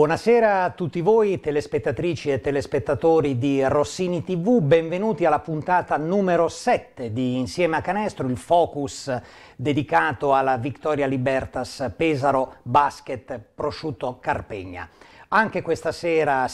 Buonasera a tutti voi telespettatrici e telespettatori di Rossini TV, benvenuti alla puntata numero 7 di Insieme a Canestro, il focus dedicato alla Victoria Libertas Pesaro Basket Prosciutto Carpegna. Anche questa sera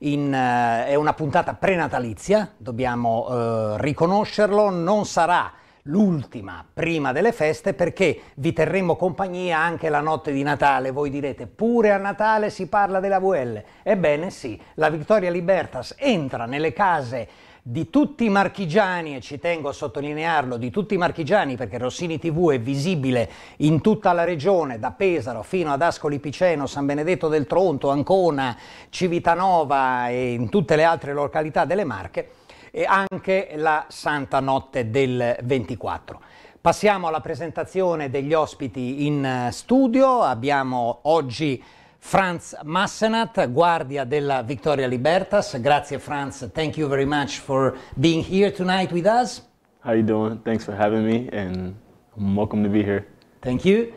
in, eh, è una puntata prenatalizia, dobbiamo eh, riconoscerlo, non sarà l'ultima prima delle feste perché vi terremo compagnia anche la notte di Natale. Voi direte pure a Natale si parla della VL. Ebbene sì, la Vittoria Libertas entra nelle case di tutti i marchigiani, e ci tengo a sottolinearlo, di tutti i marchigiani perché Rossini TV è visibile in tutta la regione, da Pesaro fino ad Ascoli Piceno, San Benedetto del Tronto, Ancona, Civitanova e in tutte le altre località delle Marche, e anche la Santa Notte del 24. Passiamo alla presentazione degli ospiti in eh, studio. Abbiamo oggi Franz Massenat, guardia della Victoria Libertas. Grazie Franz, thank you very much for being here tonight with us. How are you doing? Thanks for having me and I'm welcome to be here. Thank you.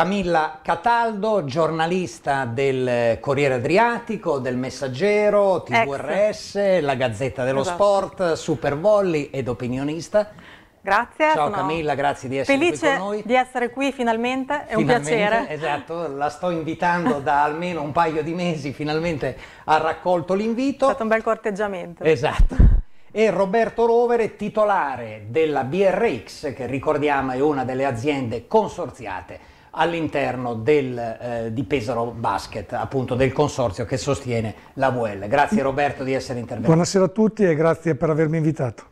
Camilla Cataldo, giornalista del eh, Corriere Adriatico, del Messaggero, TVRS, Ex. La Gazzetta dello esatto. Sport, Super Volley ed opinionista. Grazie. Ciao Camilla, grazie di essere qui con noi. Felice di essere qui finalmente, è finalmente, un piacere. Esatto, la sto invitando da almeno un paio di mesi, finalmente ha raccolto l'invito. È stato un bel corteggiamento. Esatto e Roberto Rovere, titolare della BRX, che ricordiamo è una delle aziende consorziate all'interno del, eh, di Pesaro Basket, appunto del consorzio che sostiene la VL. Grazie Roberto di essere intervenuto. Buonasera a tutti e grazie per avermi invitato.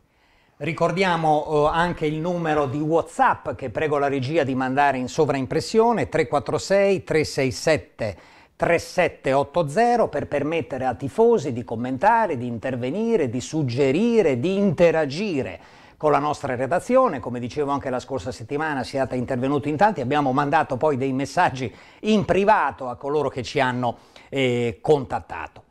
Ricordiamo eh, anche il numero di Whatsapp che prego la regia di mandare in sovraimpressione 346 367 3780 per permettere a tifosi di commentare, di intervenire, di suggerire, di interagire con la nostra redazione, come dicevo anche la scorsa settimana siate intervenuti in tanti, abbiamo mandato poi dei messaggi in privato a coloro che ci hanno eh, contattato.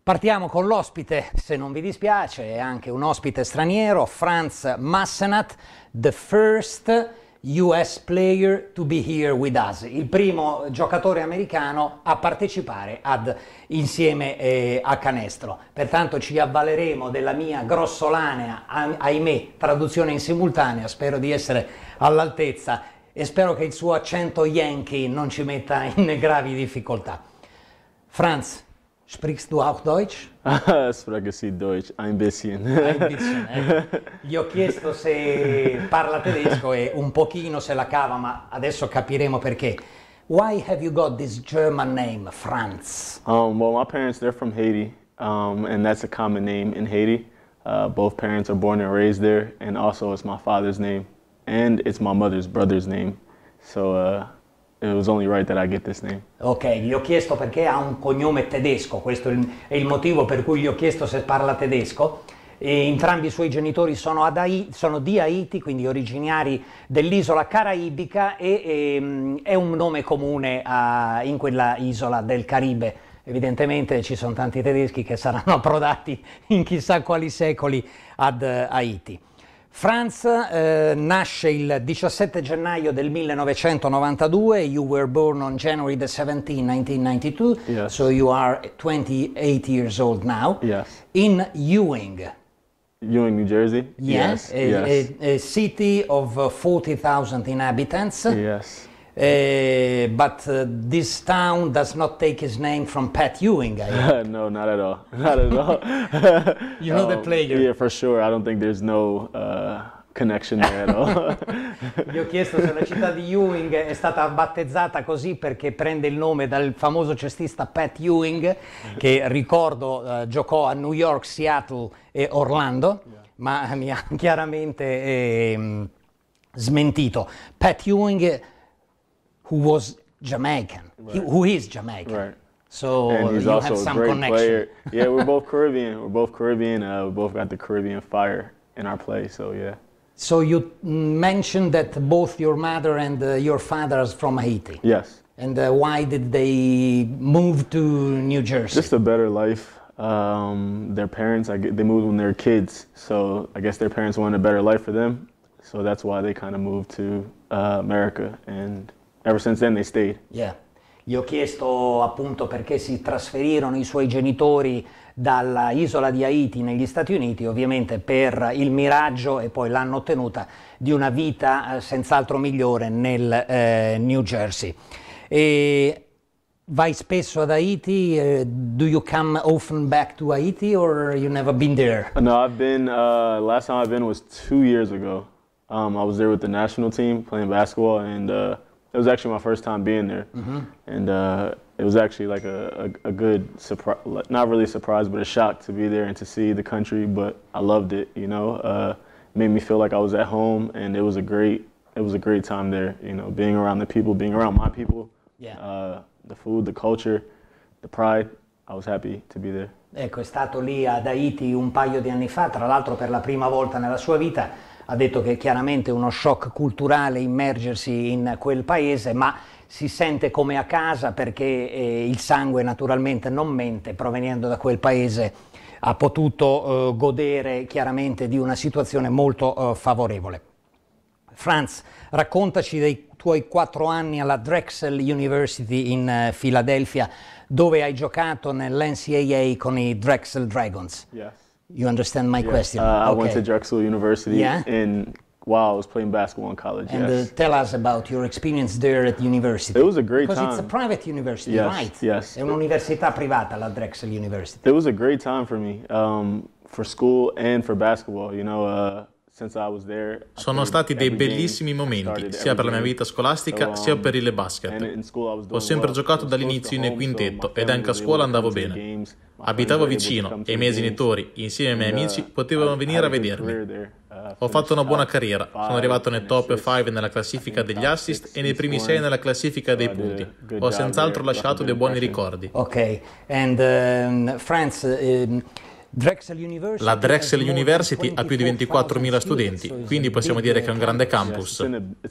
Partiamo con l'ospite, se non vi dispiace, è anche un ospite straniero, Franz Massenat, The First US player to be here with us, il primo giocatore americano a partecipare ad insieme eh, a canestro. Pertanto ci avvaleremo della mia grossolanea, ahimè, traduzione in simultanea, spero di essere all'altezza e spero che il suo accento yankee non ci metta in gravi difficoltà. Franz, Sprichst du auch Deutsch? ich frage sie Deutsch, ein bisschen. Ein bisschen, eh? Gli ho chiesto se parla tedesco e un pochino se la cava, ma adesso capiremo perché. Why have you got this German name, Franz? Um, well, my parents, they're from Haiti, um, and that's a common name in Haiti. Uh, both parents are born and raised there, and also it's my father's name, and it's my mother's brother's name. So uh, It was only right that I get this name. Ok, gli ho chiesto perché ha un cognome tedesco, questo è il, motivo per cui gli ho chiesto se parla tedesco. E entrambi i suoi genitori sono, Haiti, sono, di Haiti, quindi originari dell'isola caraibica e, e ehm, è un nome comune a, in quella isola del Caribe. Evidentemente ci sono tanti tedeschi che saranno approdati in chissà quali secoli ad eh, Haiti. Franz eh, nasce il 17 gennaio del 1992, you were born on January the 17, 1992, yes. so you are 28 years old now, yes. in Ewing. Ewing, New Jersey? Yes, yes. A, yes. a, a city of 40,000 uh, inhabitants. Yes. Uh, but uh, this town does not take its name from Pat Ewing. no, not at all. Not at all. you know um, the player. Yeah, for sure. I don't think there's no uh, connection there at all. Gli ho chiesto se la città di Ewing è stata battezzata così perché prende il nome dal famoso cestista Pat Ewing, che ricordo eh, giocò a New York, Seattle e Orlando, yeah. ma mi ha chiaramente eh, smentito. Pat Ewing who was Jamaican, right. he, who is Jamaican. Right. So and he's also a great connection. player. Yeah, we're both Caribbean. We're both Caribbean. Uh, we both got the Caribbean fire in our play. So yeah. So you mentioned that both your mother and uh, your father is from Haiti. Yes. And uh, why did they move to New Jersey? Just a better life. Um, their parents, I get, they moved when they were kids, so I guess their parents wanted a better life for them. So that's why they kind of moved to uh, America and ever since then they stayed. Yeah. Gli ho chiesto appunto perché si trasferirono i suoi genitori dall'isola di Haiti negli Stati Uniti, ovviamente per il miraggio e poi l'hanno ottenuta di una vita eh, senz'altro migliore nel eh, New Jersey. E vai spesso ad Haiti? Eh, do you come often back to Haiti or you never been there? No, I've been, uh, last time I've been was two years ago. Um, I was there with the national team playing basketball and uh, it was actually my first time being there, mm-hmm. and uh, it was actually like a, a, a good surprise, not really a surprise, but a shock to be there and to see the country. But I loved it, you know. Uh, made me feel like I was at home, and it was a great it was a great time there. You know, being around the people, being around my people, yeah. uh, the food, the culture, the pride. I was happy to be there. Ecco, è stato lì ad Haiti un paio di anni fa, tra l'altro per la prima volta nella sua vita. ha detto che è chiaramente uno shock culturale immergersi in quel paese, ma si sente come a casa perché eh, il sangue naturalmente non mente, provenendo da quel paese ha potuto eh, godere chiaramente di una situazione molto eh, favorevole. Franz, raccontaci dei tuoi quattro anni alla Drexel University in eh, Filadelfia, dove hai giocato nell'NCAA con i Drexel Dragons. Yes. You understand my yeah. question? Uh, I went to Drexel University yeah? in while I was playing basketball in college. And uh, yes. uh, tell us about your experience there at university. It was a great because time. Because it's a private university, yes, right? Yes. È un'università privata, la Drexel University. It was a great time for me, um, for school and for basketball. You know, uh, Sono stati dei bellissimi momenti, sia per la mia vita scolastica sia per il basket. Ho sempre giocato dall'inizio in quintetto ed anche a scuola andavo bene. Abitavo vicino e i miei genitori, insieme ai miei uh, amici, potevano venire a vedermi. Uh, Ho fatto una buona carriera, sono arrivato nei top 5 nella classifica degli assist e nei primi 6 nella classifica dei punti. Ho senz'altro lasciato dei buoni ricordi. Ok, and um, France... Um... La Drexel University ha più di 24.000 studenti, quindi possiamo dire che è un grande campus. Mm-hmm.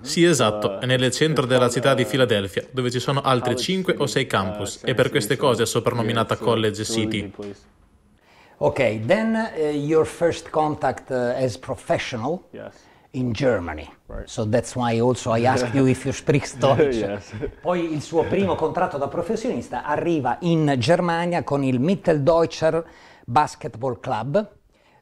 Sì, esatto, è uh, nel centro della città di uh, Filadelfia, dove ci sono altri 5 o 6 uh, campus, e per queste cose è soprannominata College City. Ok, then uh, your first contact uh, as professional. Yes in Germany. Right. So that's why also I asked you if you speak Deutsch. yes. Poi il suo primo contratto da professionista arriva in Germania con il Mitteldeutscher Basketball Club,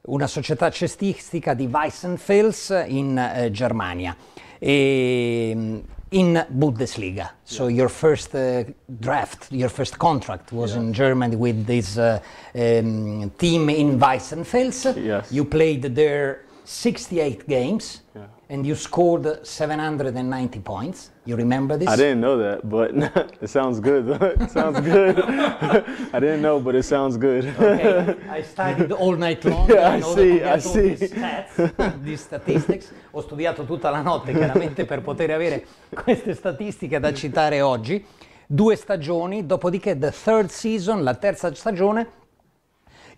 una società cestistica di Weissenfels in eh, Germania. E, ehm, in Bundesliga. So yeah. your first uh, draft, your first contract was yeah. in Germany with this uh, um, team in Weissenfels. Yes. You played there 68 games yeah. and you scored 790 points. You remember this? I didn't know that, but it sounds good. it sounds good. I didn't know, but it sounds good. okay. I studied all night long. Yeah, I see, I see. Stats, di statistics. Ho studiato tutta la notte, chiaramente, per poter avere queste statistiche da citare oggi. Due stagioni, dopodiché the third season, la terza stagione,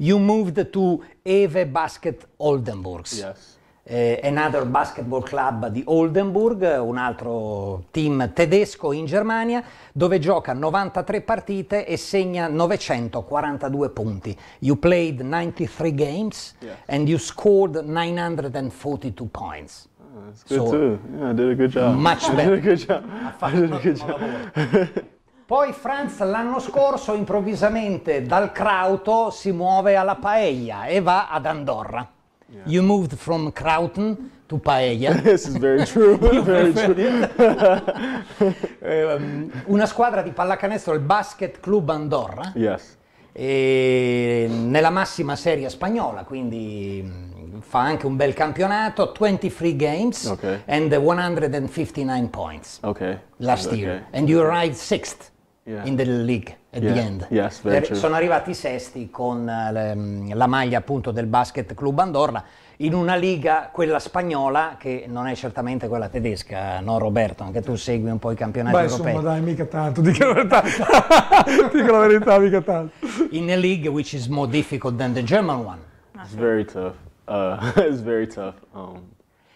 you moved to Eve Basket Oldenburgs. Yes. Eh, another Basketball Club di Oldenburg, un altro team tedesco in Germania, dove gioca 93 partite e segna 942 punti. You played 93 games yes. and you scored 942 points. Oh, that's good so, too. Yeah, I did a good job. Much better. I did a good job. I did a good job. Poi Franz l'anno scorso improvvisamente dal Krauto si muove alla Paella e va ad Andorra. Yeah. You moved from Krauten to Paella. This is very true, very true. Eh, um, una squadra di pallacanestro, il Basket Club Andorra. Yes. nella massima serie spagnola, quindi mm, fa anche un bel campionato, 23 games okay. and 159 points okay. last okay. year. And you arrived sixth yeah. in the league at yeah. the end. Yes, eh, Sono arrivati sesti con eh, mm, la maglia appunto del Basket Club Andorra in una liga, quella spagnola, che non è certamente quella tedesca, eh, no Roberto? Anche tu segui un po' i campionati Beh, europei. insomma dai, mica tanto, dico la verità, dico la verità mica tanto. In a league which is more difficult than the German one. Ah, it's very tough, uh, it's very tough, um,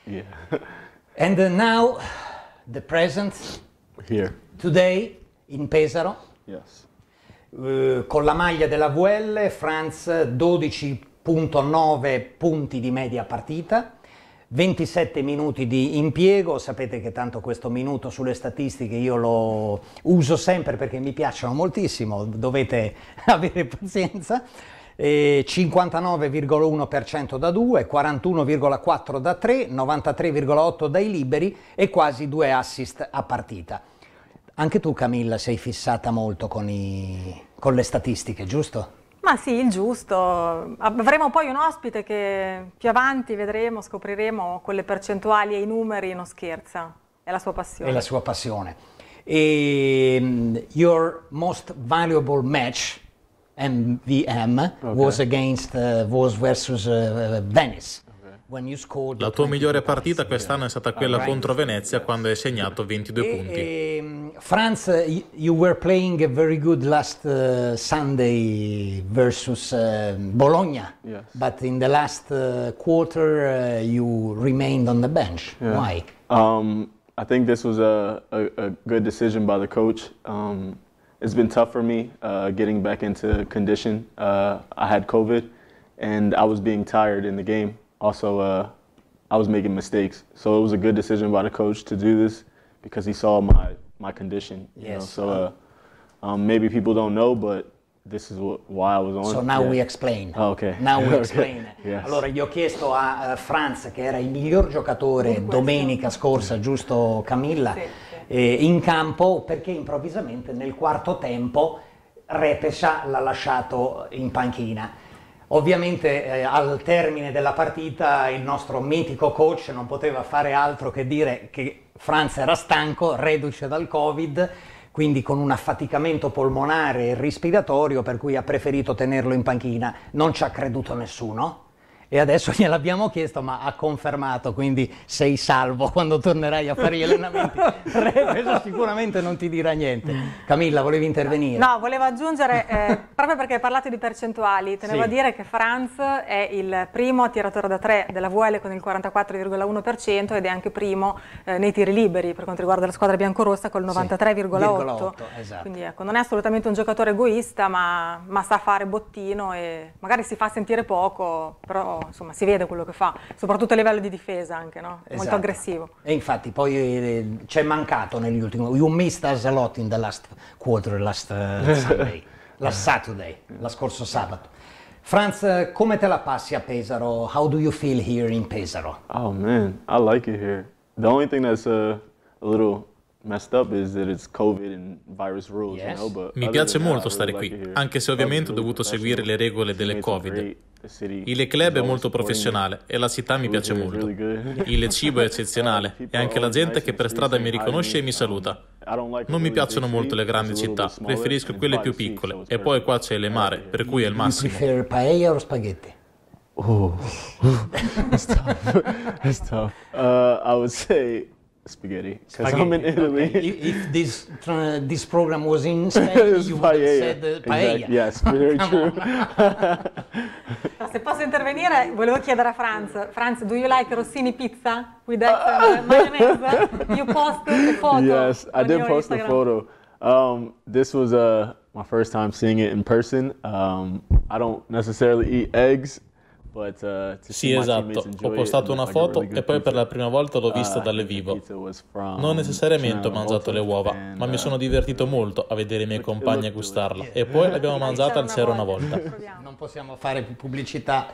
yeah. And uh, now, the present. Here. Today, in Pesaro. Yes. Eh, con la maglia della VL Franz 12.9 punti di media partita, 27 minuti di impiego, sapete che tanto questo minuto sulle statistiche io lo uso sempre perché mi piacciono moltissimo, dovete avere pazienza. 59,1% eh, da 2, 41,4 da 3, 93,8 dai liberi e quasi 2 assist a partita. Anche tu Camilla sei fissata molto con, i, con le statistiche, giusto? Ma sì, il giusto. Avremo poi un ospite che più avanti vedremo, scopriremo con le percentuali e i numeri, non scherza, è la sua passione. È la sua passione. E ehm, your most valuable match, MVM, okay. was against, uh, was versus uh, Venice. La tua migliore partita quest'anno è stata uh, quella contro Venezia quando hai segnato 22 punti. Ehm, Franz, you were playing a very good last uh, Sunday versus uh, Bologna, yes. but in the last uh, quarter uh, you remained on the bench. Yeah. Why? Um, I think this was a, a, a, good decision by the coach. Um, it's been tough for me uh, getting back into condition. I had COVID and I was being tired in the game. also uh, I was making mistakes. So it was a good decision by the coach to do this because he saw my my condition. You yes. Know? So um, uh, um, maybe people don't know, but this is what, why I was on. So now yeah. we explain. Oh, okay. Now we explain. okay. yes. Allora gli ho chiesto a Franz, che era il miglior giocatore domenica scorsa, giusto Camilla, sì, sì. Eh, in campo perché improvvisamente nel quarto tempo Repesha l'ha lasciato in panchina Ovviamente eh, al termine della partita il nostro mitico coach non poteva fare altro che dire che Franz era stanco, reduce dal Covid, quindi con un affaticamento polmonare e respiratorio per cui ha preferito tenerlo in panchina. Non ci ha creduto nessuno, e adesso gliel'abbiamo chiesto ma ha confermato, quindi sei salvo quando tornerai a fare gli allenamenti. Eh, questo sicuramente non ti dirà niente. Camilla, volevi intervenire? No, volevo aggiungere, eh, proprio perché hai parlato di percentuali, tenevo sì. a dire che Franz è il primo tiratore da tre della VL con il 44,1% ed è anche primo eh, nei tiri liberi per quanto riguarda la squadra biancorossa col 93,8%. Sì, esatto. Quindi ecco, non è assolutamente un giocatore egoista ma, ma sa fare bottino e magari si fa sentire poco, però insomma, si vede quello che fa, soprattutto a livello di difesa anche, no? esatto. molto aggressivo. E infatti poi eh, c'è mancato negli ultimi, you missed us a lot in the last quarter, last uh, Sunday, last Saturday, la scorso sabato. Franz, come te la passi a Pesaro? How do you feel here in Pesaro? Oh man, I like it here. The only thing that's uh, a little mi piace molto stare qui, anche se ovviamente ho dovuto seguire le regole delle Covid. Il club è molto professionale e la città mi piace molto. Il cibo è eccezionale e anche la gente che per strada mi riconosce e mi saluta. Non mi piacciono molto le grandi città, preferisco quelle più piccole e poi qua c'è il mare, per cui è il massimo. Prefer paella o spaghetti? Oh, è tough. È tough. Uh, I would say spaghetti because I'm in Italy. Okay. if this uh, this program was in Spain, you would have said uh, paella. Exactly. Yes, very true. no, se posso intervenire, volevo chiedere a Franz. Franz, do you like Rossini pizza with that uh, uh, uh. mayonnaise? You posted the photo. Yes, I did post Instagram. the photo. Um, this was uh, my first time seeing it in person. Um, I don't necessarily eat eggs, Sì, esatto, ho postato una foto e poi per la prima volta l'ho vista ah, dalle vivo. Non necessariamente ho mangiato le uova, ma mi uh, sono divertito molto a vedere i miei compagni a gustarla. E poi l'abbiamo mangiata al sera una volta. Non possiamo fare pubblicità.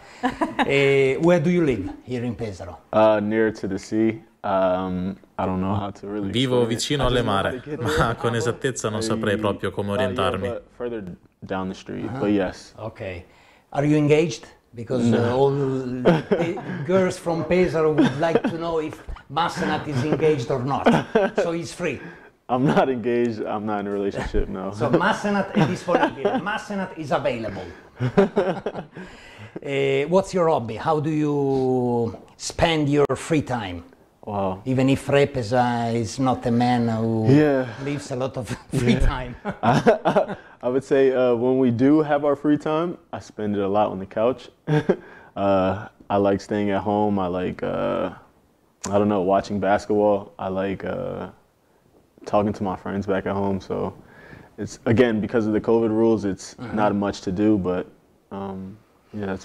E where do you live here in Pesaro? Uh, near to the sea. Um, really Vivo vicino alle mare, ma con esattezza non saprei proprio come orientarmi. Uh, yeah, but down the street, uh-huh. but yes. Ok. Are you engaged? because no. uh, all girls from Pesaro would like to know if Massenat is engaged or not. So he's free. I'm not engaged. I'm not in a relationship. No. so Massenat is disponible. Massenat is available. uh, what's your hobby? How do you spend your free time? Wow. Even if Repesa uh, is not a man who yeah. leaves a lot of free yeah. time. I, I, would say uh, when we do have our free time, I spend it a lot on the couch. uh, I like staying at home. I like, uh, I don't know, watching basketball. I like uh, talking to my friends back at home. So it's, again, because of the COVID rules, it's mm-hmm. not much to do, but. Um, Yeah,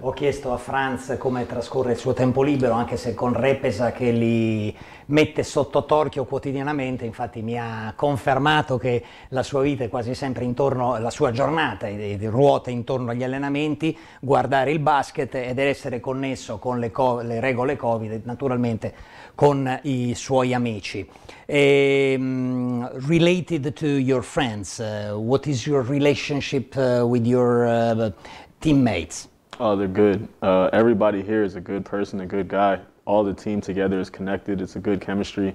Ho chiesto a Franz come trascorre il suo tempo libero, anche se con Repesa che li mette sotto torchio quotidianamente, infatti mi ha confermato che la sua vita è quasi sempre intorno, la sua giornata ruota intorno agli allenamenti, guardare il basket ed essere connesso con le, co le regole Covid, naturalmente con i suoi amici. E, um, related to your friends, uh, what is your relationship uh, with your... Uh, teammates? Oh, they're good. Uh, everybody here is a good person, a good guy. All the team together is connected. It's a good chemistry.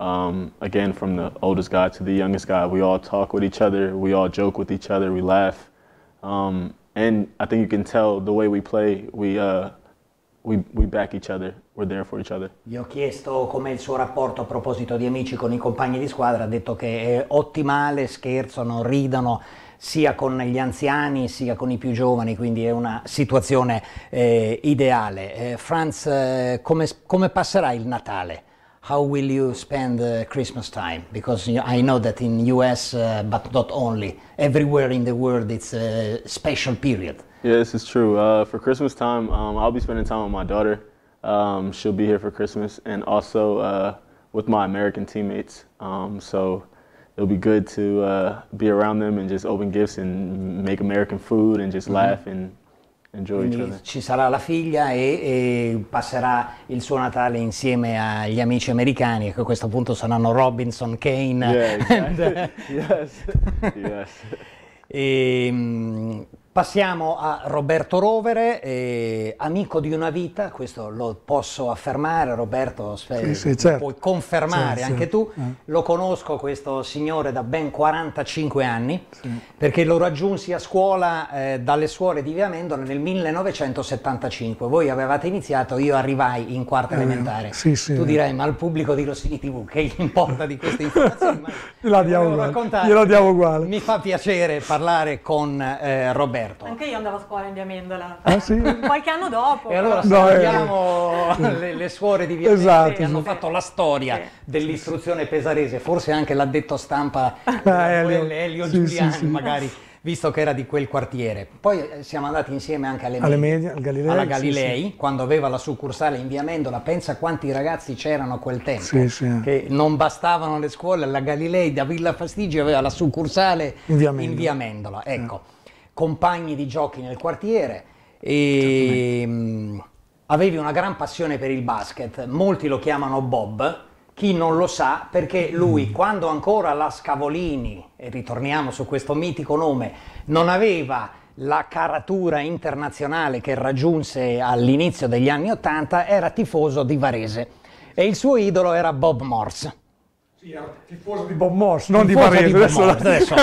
Um, again, from the oldest guy to the youngest guy, we all talk with each other. We all joke with each other. We laugh. Um, and I think you can tell the way we play, we, uh, we, we back each other. We're there for each other. Gli ho chiesto com'è il suo rapporto a proposito di amici con i compagni di squadra, ha detto che è ottimale, scherzano, ridono. sia con gli anziani sia con i più giovani, quindi è una situazione eh, ideale. Eh, Franz, eh, come, come, passerà il Natale? How will you spend uh, Christmas time? Because I know that in US, uh, eh, but not only, everywhere in the world it's a special period. Yeah, this is true. Uh, for Christmas time, um, I'll be spending time with my daughter. Um, she'll be here for Christmas and also uh, with my American teammates. Um, so it'll be good to uh, be around them and just open gifts and make American food and just mm-hmm. laugh and enjoy Quindi each other. Ci sarà la figlia e, e, passerà il suo Natale insieme agli amici americani che a questo punto saranno Robinson, Kane. Yeah, exactly. yes. yes. e, ehm, Passiamo a Roberto Rovere, eh, amico di una vita, questo lo posso affermare, Roberto, sì, sì, certo. puoi confermare sì, anche tu. Eh. Lo conosco questo signore da ben 45 anni, perché lo raggiunsi a scuola eh, dalle suore di Via Mendola nel 1975. Voi avevate iniziato, io arrivai in quarta eh, elementare. tu dirai, ma al pubblico di Rossini TV che gli importa di queste informazioni? ma gliela diamo uguale. Mi fa piacere parlare con eh, Roberto scoperto. Anche io andavo a scuola in via Mendola. Ah, sì? Qualche anno dopo. E allora salutiamo eh. le, le, suore di via esatto, Mendola che hanno fatto la storia dell'istruzione pesarese, forse anche l'ha detto stampa ah, Elio, Elio Giuliani magari visto che era di quel quartiere. Poi eh, siamo andati insieme anche alle, alle medie, Galilei, alla Galilei, sì, sì. quando aveva la succursale in via Mendola. Pensa quanti ragazzi c'erano a quel tempo, sì, che non bastavano le scuole. La Galilei da Villa Fastigi aveva la succursale in via Mendola. In via Mendola. Ecco. Eh compagni di giochi nel quartiere e mh, mm, avevi una gran passione per il basket, molti lo chiamano Bob, chi non lo sa perché lui mm. quando ancora la Scavolini, e ritorniamo su questo mitico nome, non aveva la caratura internazionale che raggiunse all'inizio degli anni Ottanta, era tifoso di Varese e il suo idolo era Bob Morse tifoso di Bob Morse, non di Varese. adesso... adesso.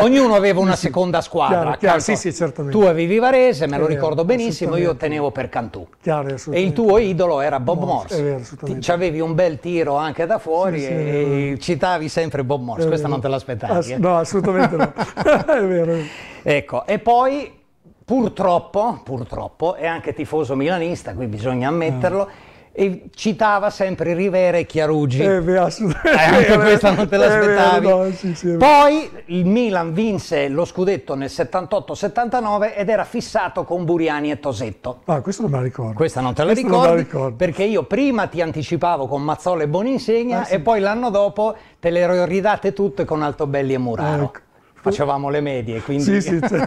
Ognuno aveva una seconda squadra. Chiaro, chiaro, sì, sì, certamente. Tu avevi Varese, me lo vero, eh, ricordo benissimo, io tenevo per Cantù. Chiaro, e il tuo idolo era Bob Morse. Ci avevi un bel tiro anche da fuori sì, e citavi sempre Bob Morse. Questa non te l'aspettavi. Ass- eh. No, assolutamente no. è vero. Ecco, e poi purtroppo, purtroppo, è anche tifoso milanista, qui bisogna ammetterlo. Ah e citava sempre Rivera e Chiarugi. Eh, beh, assolutamente. Eh, anche questa non te l'aspettavi. Eh, no, sì, sì, Poi il Milan vinse lo scudetto nel 78-79 ed era fissato con Buriani e Tosetto. Ah, questo non me la ricordo. Questa non te la, ricordi, non la ricordo. Perché io prima ti anticipavo con Mazzola e Boninsegna ah, sì. e poi l'anno dopo te le ero ridate tutte con Altobelli e Murano. Ecco. Facevamo le medie, quindi... Sì, sì,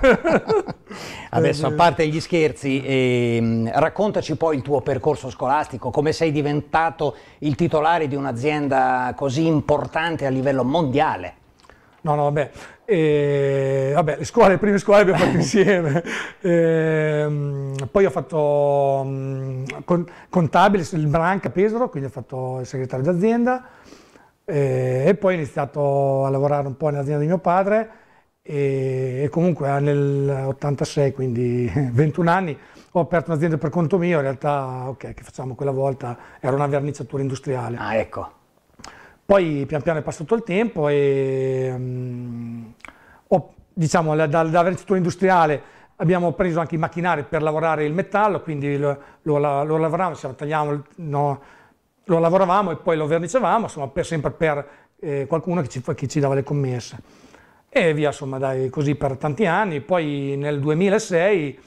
Adesso, a eh, parte gli scherzi, eh, raccontaci poi il tuo percorso scolastico, come sei diventato il titolare di un'azienda così importante a livello mondiale. No, no, vabbè, e, eh, vabbè le, scuole, le prime scuole le abbiamo fatte insieme, e, ehm, poi ho fatto mh, mm, contabile il Branca Pesaro, quindi ho fatto il segretario d'azienda, e, poi ho iniziato a lavorare un po' nell'azienda di mio padre e, e comunque ah, nell'86, quindi 21 anni, ho aperto un'azienda per conto mio, in realtà, ok, che facciamo quella volta, era una verniciatura industriale. Ah, ecco. Poi pian piano è passato il tempo e um, ho, diciamo, dalla da verniciatura industriale abbiamo preso anche i macchinari per lavorare il metallo, quindi lo, lo, lo lavoravamo, cioè, tagliamo, no, lo lavoravamo e poi lo vernicevamo, insomma, per, sempre per eh, qualcuno che ci, che ci, dava le commesse. E via, insomma, dai, così per tanti anni. Poi nel 2006,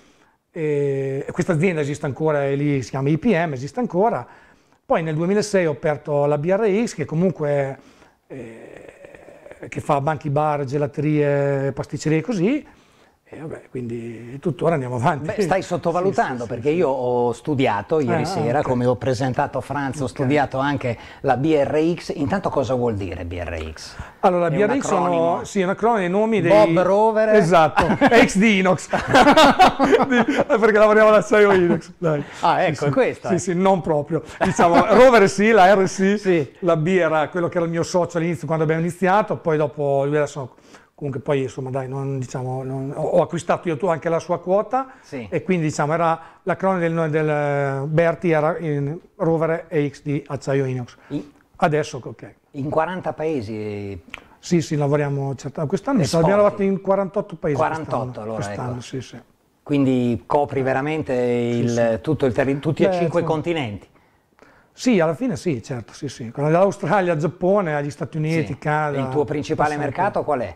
eh, questa azienda esiste ancora, e lì si chiama IPM, esiste ancora. Poi nel 2006 ho aperto la BRX, che comunque... Eh, che fa banchi bar, gelaterie, pasticcerie e così, e vabbè, quindi tuttora andiamo avanti. Beh, stai sottovalutando sì, sì, perché sì, io ho studiato ieri ah, sera, okay. come ho presentato a Franz, ho studiato anche la BRX. Intanto cosa vuol dire BRX? Allora, la BRX sono sì, un acronimo dei nomi Bob dei... Bob Rover. Esatto, ex di Inox. perché lavoriamo alla SEO Inox. Dai. Ah, ecco, sì, questa. Sì, eh. sì, non proprio. Diciamo, Rover sì, la R sì, la B era quello che era il mio socio all'inizio quando abbiamo iniziato, poi dopo lui era... Sono comunque poi insomma dai, non, diciamo, non, ho acquistato io tu anche la sua quota sì. e quindi diciamo era la crona del, del eh, Berti era in Rover EX di acciaio inox. In, Adesso ok. In 40 paesi? Eh, sì, sì, lavoriamo certo. quest'anno, abbiamo lavorato in 48 paesi. 48 quest allora, ecco. quest'anno, ecco. sì, sì. Quindi copri veramente il, sì, tutto il tutti e cinque i continenti? Sì, alla fine sì, certo, sì, sì. Dall'Australia, Giappone, agli Stati Uniti, Canada. Il tuo principale mercato qual è?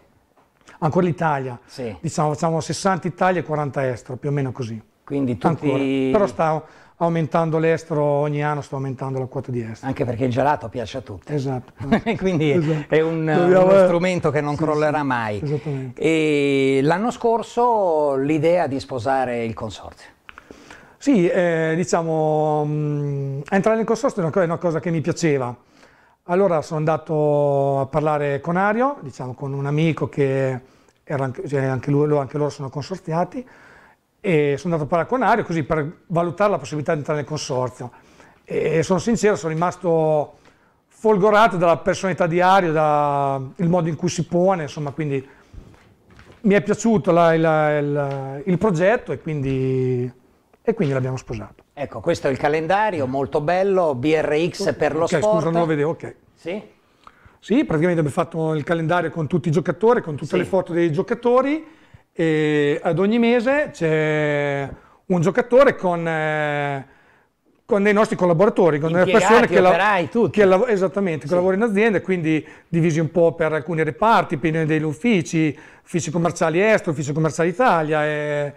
ancora l'Italia, sì. diciamo facciamo 60 Italia e 40 estero, più o meno così. Quindi tutti... Però sta aumentando l'estero, ogni anno sto aumentando la quota di estero. Anche perché il gelato piace a tutti. Esatto. Quindi esatto. è un, Dobbiamo... uno eh, strumento che non sì, crollerà sì. mai. Esattamente. l'anno scorso l'idea di sposare il consorzio. Sì, eh, diciamo, mh, mm, entrare nel consorzio è una cosa, è una cosa che mi piaceva allora sono andato a parlare con Ario, diciamo con un amico che anche, cioè anche, lui, anche, loro sono consorziati, e sono andato a parlare con Ario così per valutare la possibilità di entrare nel consorzio. E sono sincero, sono rimasto folgorato dalla personalità di Ario, dal modo in cui si pone, insomma, quindi mi è piaciuto la, il, il, il progetto e quindi, e quindi l'abbiamo sposato. Ecco, questo è il calendario, molto bello, BRX per lo okay, sport. Scusa, non lo vedevo, ok. Sì? Sì, praticamente abbiamo fatto il calendario con tutti i giocatori, con tutte sì. le foto dei giocatori e ad ogni mese c'è un giocatore con, eh, con dei nostri collaboratori, con delle persone che, operai, la, che, la, esattamente, sì. che lavorano in azienda, e quindi divisi un po' per alcuni reparti, per degli uffici, uffici commerciali estero, uffici commerciali Italia. E,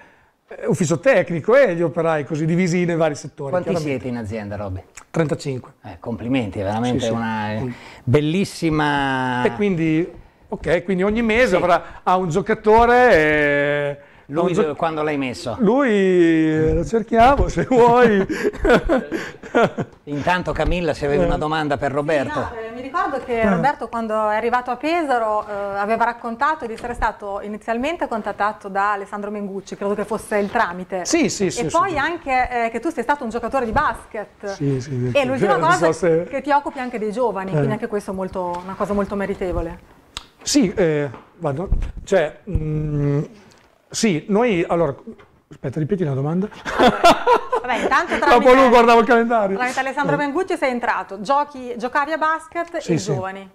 eh, ufficio tecnico e eh, gli operai così divisi nei vari settori. Quanti siete in azienda, Robby? 35. Eh, complimenti, è veramente sì, sì. una eh, bellissima... E quindi, ok, quindi ogni mese avrà, ha un giocatore... E lui so, quando l'hai messo? Lui eh, lo cerchiamo se vuoi. Intanto Camilla se avevi una eh. domanda per Roberto. No, eh, mi ricordo che eh. Roberto quando è arrivato a Pesaro eh, aveva raccontato di essere stato inizialmente contattato da Alessandro Mengucci, credo che fosse il tramite. Sì, sì, sì. E sì, poi sì. anche eh, che tu sei stato un giocatore di basket. Sì, sì. E l'ultima cosa so se... che ti occupi anche dei giovani, quindi anche questo è molto, una cosa molto meritevole. Sì, vado. Cioè... Mh, mm, sì, noi allora Aspetta, ripeti la domanda. Vabbè, intanto tra Dopo lui guardavo il calendario. Tramite Alessandro Bengucci sei entrato, Giochi, giocavi a basket sì, e sì. giovani.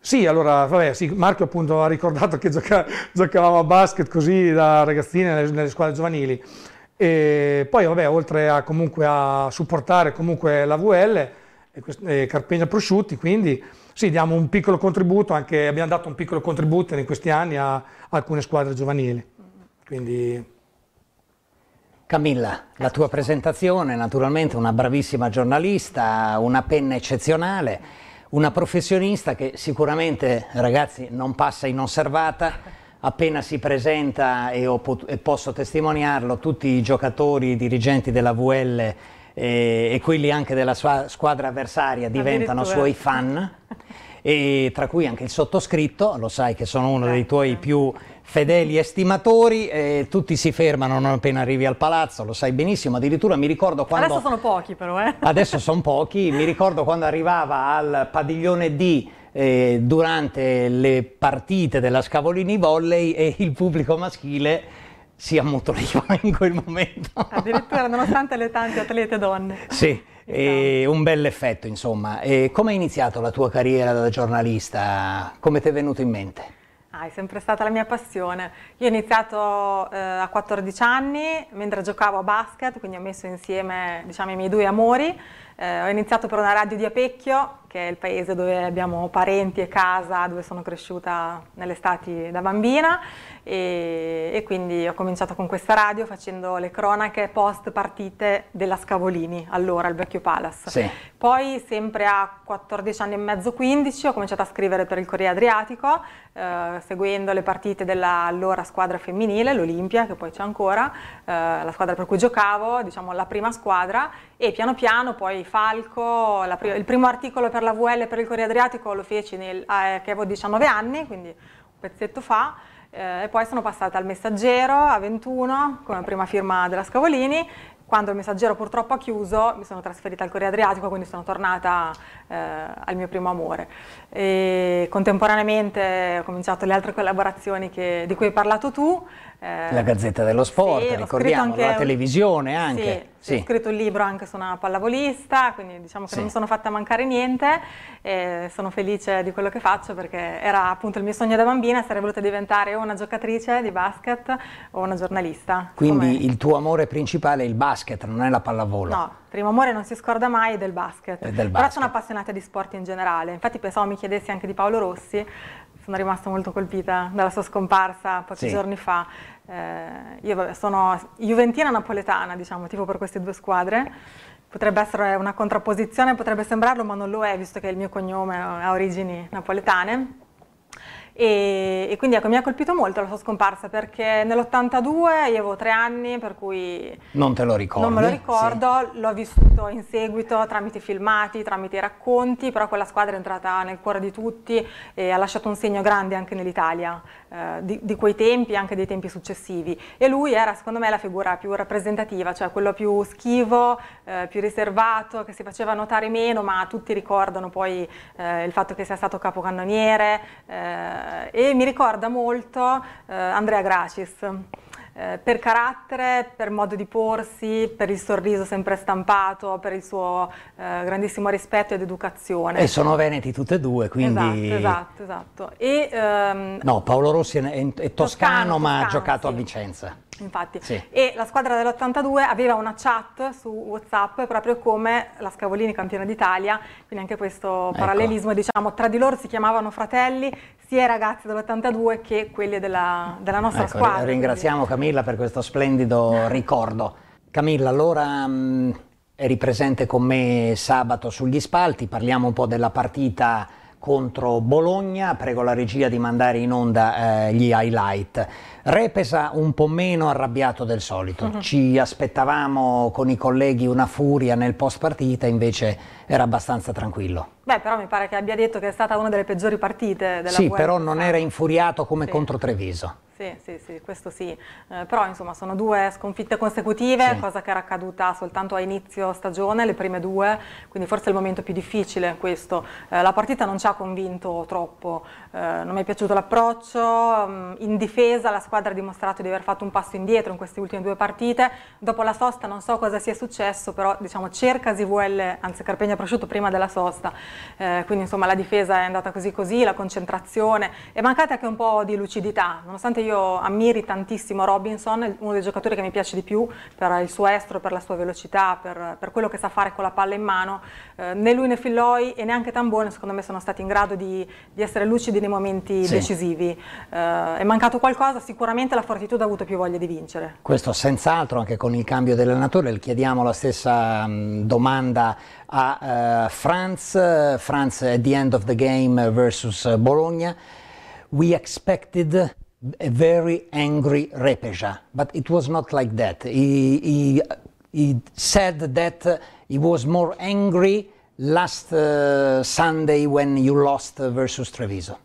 Sì, allora, vabbè, sì, Marco appunto ha ricordato che gioca giocavamo a basket così da ragazzine nelle, nelle, squadre giovanili. E poi, vabbè, oltre a, comunque, a supportare comunque la VL, e Carpegna Prosciutti, quindi sì, diamo un piccolo contributo, anche, abbiamo dato un piccolo contributo in questi anni a, a alcune squadre giovanili. Quindi... Camilla, la tua presentazione, naturalmente una bravissima giornalista, una penna eccezionale, una professionista che sicuramente, ragazzi, non passa inosservata, appena si presenta, e, e posso testimoniarlo, tutti i giocatori, i dirigenti della VL eh, e quelli anche della sua squadra avversaria diventano suoi fan, e tra cui anche il sottoscritto, lo sai che sono uno dei tuoi eh. più fedeli estimatori, eh, tutti si fermano non appena arrivi al palazzo, lo sai benissimo, addirittura mi ricordo quando... Adesso sono pochi però, eh? Adesso sono pochi, mi ricordo quando arrivava al padiglione D eh, durante le partite della Scavolini Volley e il pubblico maschile si ammutoliva in quel momento. Addirittura nonostante le tante atlete donne. Sì, no. Esatto. un bel effetto insomma. come è iniziato la tua carriera da giornalista? Come ti è venuto in mente? Ah, è sempre stata la mia passione. Io ho iniziato eh, a 14 anni mentre giocavo a basket, quindi ho messo insieme diciamo, i miei due amori. Eh, ho iniziato per una radio di Apecchio, che è il paese dove abbiamo parenti e casa, dove sono cresciuta nell'estate da bambina e, e, quindi ho cominciato con questa radio facendo le cronache post partite della Scavolini, allora al vecchio Palace. Sì. Poi sempre a 14 anni e mezzo, 15, ho cominciato a scrivere per il Corriere Adriatico, eh, seguendo le partite dell'allora squadra femminile, l'Olimpia, che poi c'è ancora, eh, la squadra per cui giocavo, diciamo la prima squadra, e piano piano poi Falco, pri il primo articolo per la VL per il Corriere Adriatico lo feci nel, eh, che avevo 19 anni, quindi un pezzetto fa, eh, e poi sono passata al messaggero a 21 come prima firma della Scavolini quando il messaggero purtroppo ha chiuso mi sono trasferita al Corriere Adriatico quindi sono tornata eh, al mio primo amore. E contemporaneamente ho cominciato le altre collaborazioni che, di cui hai parlato tu. Eh, la Gazzetta dello Sport, sì, ricordiamo, anche, la televisione anche. Sì, sì. Ho scritto un libro anche su una pallavolista, quindi diciamo che sì. non sono fatta mancare niente e sono felice di quello che faccio perché era appunto il mio sogno da bambina, sarei voluta diventare o una giocatrice di basket o una giornalista. Quindi il tuo amore principale è il basket, non è la pallavolo. No primo amore non si scorda mai del basket. Eh, del basket. Però sono appassionata di sport in generale. Infatti pensavo mi chiedessi anche di Paolo Rossi. Sono rimasta molto colpita dalla sua scomparsa pochi sì. giorni fa. Eh, io vabbè, sono juventina napoletana, diciamo, tipo per queste due squadre. Potrebbe essere una contrapposizione, potrebbe sembrarlo, ma non lo è, visto che il mio cognome ha origini napoletane. E, e, quindi ecco, mi ha colpito molto la sua scomparsa perché nell'82 io avevo tre anni, per cui non te lo ricordo. Non me lo ricordo, sì. l'ho vissuto in seguito tramite filmati, tramite racconti, però quella squadra è entrata nel cuore di tutti e ha lasciato un segno grande anche nell'Italia. Eh, di, di, quei tempi e anche dei tempi successivi. E lui era secondo me la figura più rappresentativa, cioè quello più schivo, eh, più riservato, che si faceva notare meno, ma tutti ricordano poi eh, il fatto che sia stato capocannoniere eh, e mi ricorda molto eh, Andrea Gracis. Eh, per carattere, per modo di porsi, per il sorriso sempre stampato, per il suo eh, grandissimo rispetto ed educazione. E sono veneti tutte e due, quindi... Esatto, esatto, esatto. E, ehm... No, Paolo Rossi è, è toscano, toscano, ma toscano, ha giocato sì. a Vicenza. Infatti, sì. e la squadra dell'82 aveva una chat su Whatsapp proprio come la Scavolini campione d'Italia, quindi anche questo ecco. parallelismo, ecco. diciamo, tra di loro si chiamavano fratelli sia i ragazzi dell'82 che quelli della, della nostra ecco, squadra. Ringraziamo quindi. Camilla per questo splendido ricordo. Camilla, allora mh, mm, eri presente con me sabato sugli spalti, parliamo un po' della partita contro Bologna, prego la regia di mandare in onda eh, gli highlight. Repesa un po' meno arrabbiato del solito, uh-huh. ci aspettavamo con i colleghi una furia nel post partita, invece era abbastanza tranquillo. Beh, però mi pare che abbia detto che è stata una delle peggiori partite della Sì, Puerta. però non era infuriato come sì. contro Treviso. Sì, sì, sì, questo sì, eh, però insomma sono due sconfitte consecutive, sì. cosa che era accaduta soltanto a inizio stagione, le prime due, quindi forse è il momento più difficile questo. Eh, la partita non ci ha convinto troppo, eh, non mi è piaciuto l'approccio, mm, in difesa la squadra squadra ha dimostrato di aver fatto un passo indietro in queste ultime due partite. Dopo la sosta non so cosa sia successo, però diciamo, cerca Sivuel, anzi Carpegna Prosciutto prima della sosta, eh, quindi insomma la difesa è andata così così, la concentrazione, è mancata anche un po' di lucidità, nonostante io ammiri tantissimo Robinson, uno dei giocatori che mi piace di più per il suo estro, per la sua velocità, per, per quello che sa fare con la palla in mano, eh, né lui né Filloi e neanche Tambone secondo me sono stati in grado di, di essere lucidi nei momenti sì. decisivi. Eh, è mancato qualcosa sicuramente sicuramente la Fortitudo ha avuto più voglia di vincere. Questo senz'altro, anche con il cambio dell'allenatore, chiediamo la stessa mm, domanda a uh, Franz. Franz at the end of the game versus Bologna. We expected a very angry Repeja, but it was not like that. He, he, he said that he was more angry last uh, Sunday when you lost versus Treviso.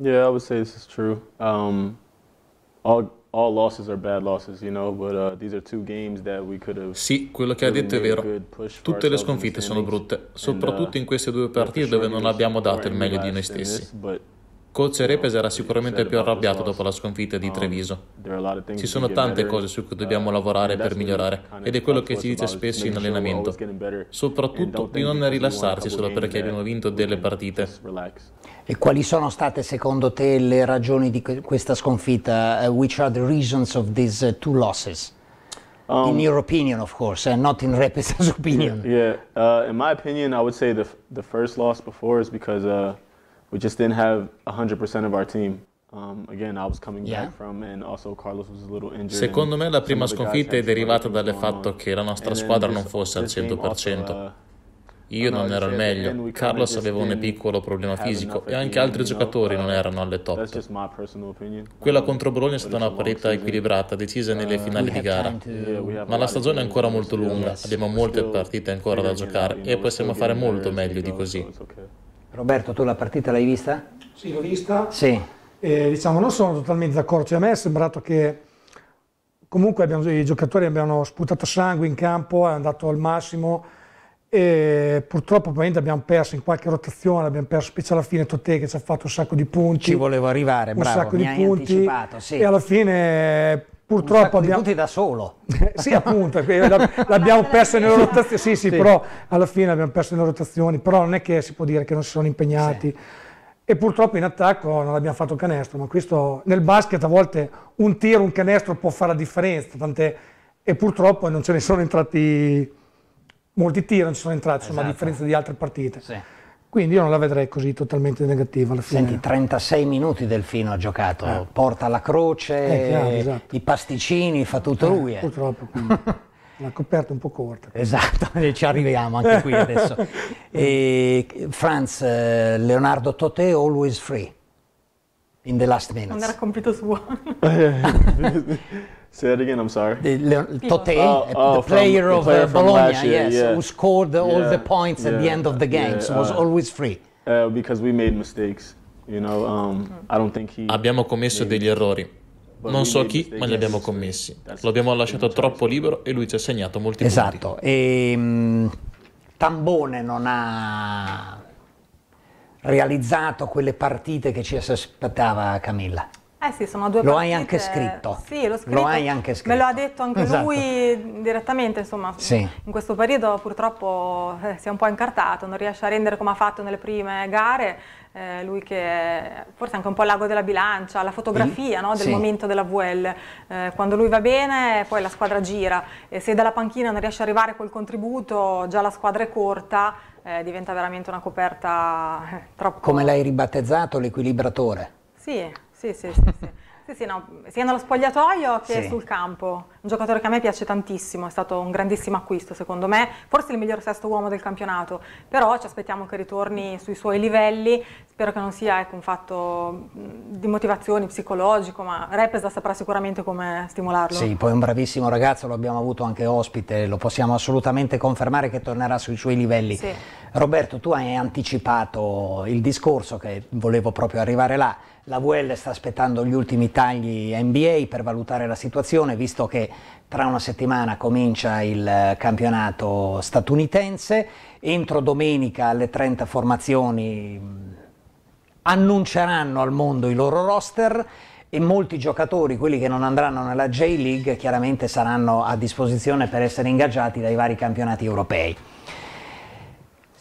Yeah, I would say this is true. Um, all all losses are bad losses, you know, but uh, these are two games that we could have Sì, quello che ha detto è vero. Tutte le sconfitte sono brutte, uh, soprattutto in queste due partite dove non abbiamo dato il meglio di noi stessi. Coach Repes era sicuramente più arrabbiato dopo la sconfitta di um, Treviso. Ci sono tante cose su cui dobbiamo uh, lavorare per migliorare ed è quello che si dice spesso in allenamento, soprattutto di non rilassarsi solo perché abbiamo vinto delle partite. E quali sono state secondo te le ragioni di questa sconfitta? Uh, which are the reasons of these uh, two losses? Um, in your opinion, of course, and eh, not in Repesa's opinion. Yeah, uh, in my opinion, I would say the, the first loss before is because uh, we just didn't have 100% of our team. Um, again, I was coming yeah. back from and also Carlos was a little injured. Secondo me la prima sconfitta è derivata dal fatto che la nostra squadra non fosse al 100%. Io non ero al meglio, Carlos aveva un piccolo problema fisico e anche altri giocatori non erano alle top. Quella contro Bologna è stata una partita equilibrata, decisa nelle uh, finali di gara. Ma la stagione è ancora molto lunga, abbiamo molte partite ancora da giocare e possiamo fare molto meglio di così. Roberto, tu la partita l'hai vista? Sì, l'ho vista. Sì. Eh, diciamo, non sono totalmente d'accordo, cioè, a me è sembrato che comunque abbiamo, i giocatori abbiano sputato sangue in campo, è andato al massimo e purtroppo probabilmente abbiamo perso in qualche rotazione, abbiamo perso specie alla fine Totè che ci ha fatto un sacco di punti. Ci volevo arrivare, un bravo, sacco mi di punti sì. e alla fine purtroppo abbiamo... punti da solo. sì, appunto, l'abbiamo perso nelle rotazioni, sì, sì, sì, però alla fine abbiamo perso nelle rotazioni, però non è che si può dire che non si sono impegnati. Sì. E purtroppo in attacco non abbiamo fatto canestro, ma questo nel basket a volte un tiro, un canestro può fare la differenza, tant'è e purtroppo non ce ne sono entrati molti tiri non ci sono entrati, esatto. insomma, a esatto. differenza di altre partite. Sì. Quindi io non la vedrei così totalmente negativa alla fine. Senti, 36 minuti Delfino ha giocato, eh. porta la croce, eh, chiaro, esatto. i pasticcini, fa tutto eh, lui. Eh. Purtroppo, quindi. La coperta un po' corta. Esatto, ci arriviamo anche qui adesso. E Franz, eh, Leonardo Totè, always free, in the last minutes. Non era compito suo. Say that again. I'm sorry. The, Le- Tote, oh, oh, player uh, from, of the player Bologna, year, yes, yeah. who scored the, all yeah. the points yeah. at the end of the games, was uh, always free. Uh, because we made mistakes, you know. Um, I don't think he. Abbiamo commesso degli errori. Non so chi, ma li abbiamo commessi. Lo abbiamo lasciato troppo libero e lui ci ha segnato molti punti. Esatto. E, um, Tambone non ha realizzato quelle partite che ci aspettava Camilla. Eh sì, sono due lo partite. Hai anche scritto. Sì, l'ho scritto. Lo hai anche scritto. Me lo ha detto anche esatto. lui direttamente, insomma, sì. in questo periodo purtroppo eh, si è un po' incartato, non riesce a rendere come ha fatto nelle prime gare, eh, lui che forse anche un po' l'ago della bilancia, la fotografia mm, no, del sì. momento della VL, eh, quando lui va bene poi la squadra gira e se dalla panchina non riesce a arrivare col contributo già la squadra è corta, eh, diventa veramente una coperta eh, troppo... Come l'hai ribattezzato l'equilibratore? Sì. Sì, sì, sì. sì. sì, no, sia nello spogliatoio che sì. sul campo. Un giocatore che a me piace tantissimo, è stato un grandissimo acquisto secondo me, forse il miglior sesto uomo del campionato, però ci aspettiamo che ritorni sui suoi livelli, spero che non sia ecco, un fatto di motivazioni psicologico, ma Repesda saprà sicuramente come stimolarlo. Sì, poi è un bravissimo ragazzo, lo abbiamo avuto anche ospite, lo possiamo assolutamente confermare che tornerà sui suoi livelli. Sì. Roberto, tu hai anticipato il discorso che volevo proprio arrivare là la VL sta aspettando gli ultimi tagli NBA per valutare la situazione, visto che tra una settimana comincia il eh, campionato statunitense. Entro domenica alle 30 formazioni mm, annunceranno al mondo i loro roster e molti giocatori, quelli che non andranno nella J-League, chiaramente saranno a disposizione per essere ingaggiati dai vari campionati europei.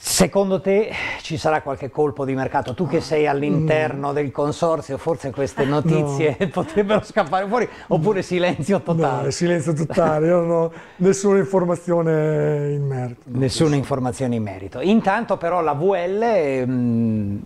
Secondo te ci sarà qualche colpo di mercato? Tu che sei all'interno mm. del consorzio, forse queste notizie no. potrebbero scappare fuori oppure silenzio totale? No, silenzio totale, io non ho nessuna informazione in merito. Nessuna penso. informazione in merito. Intanto però la VL mh, mm,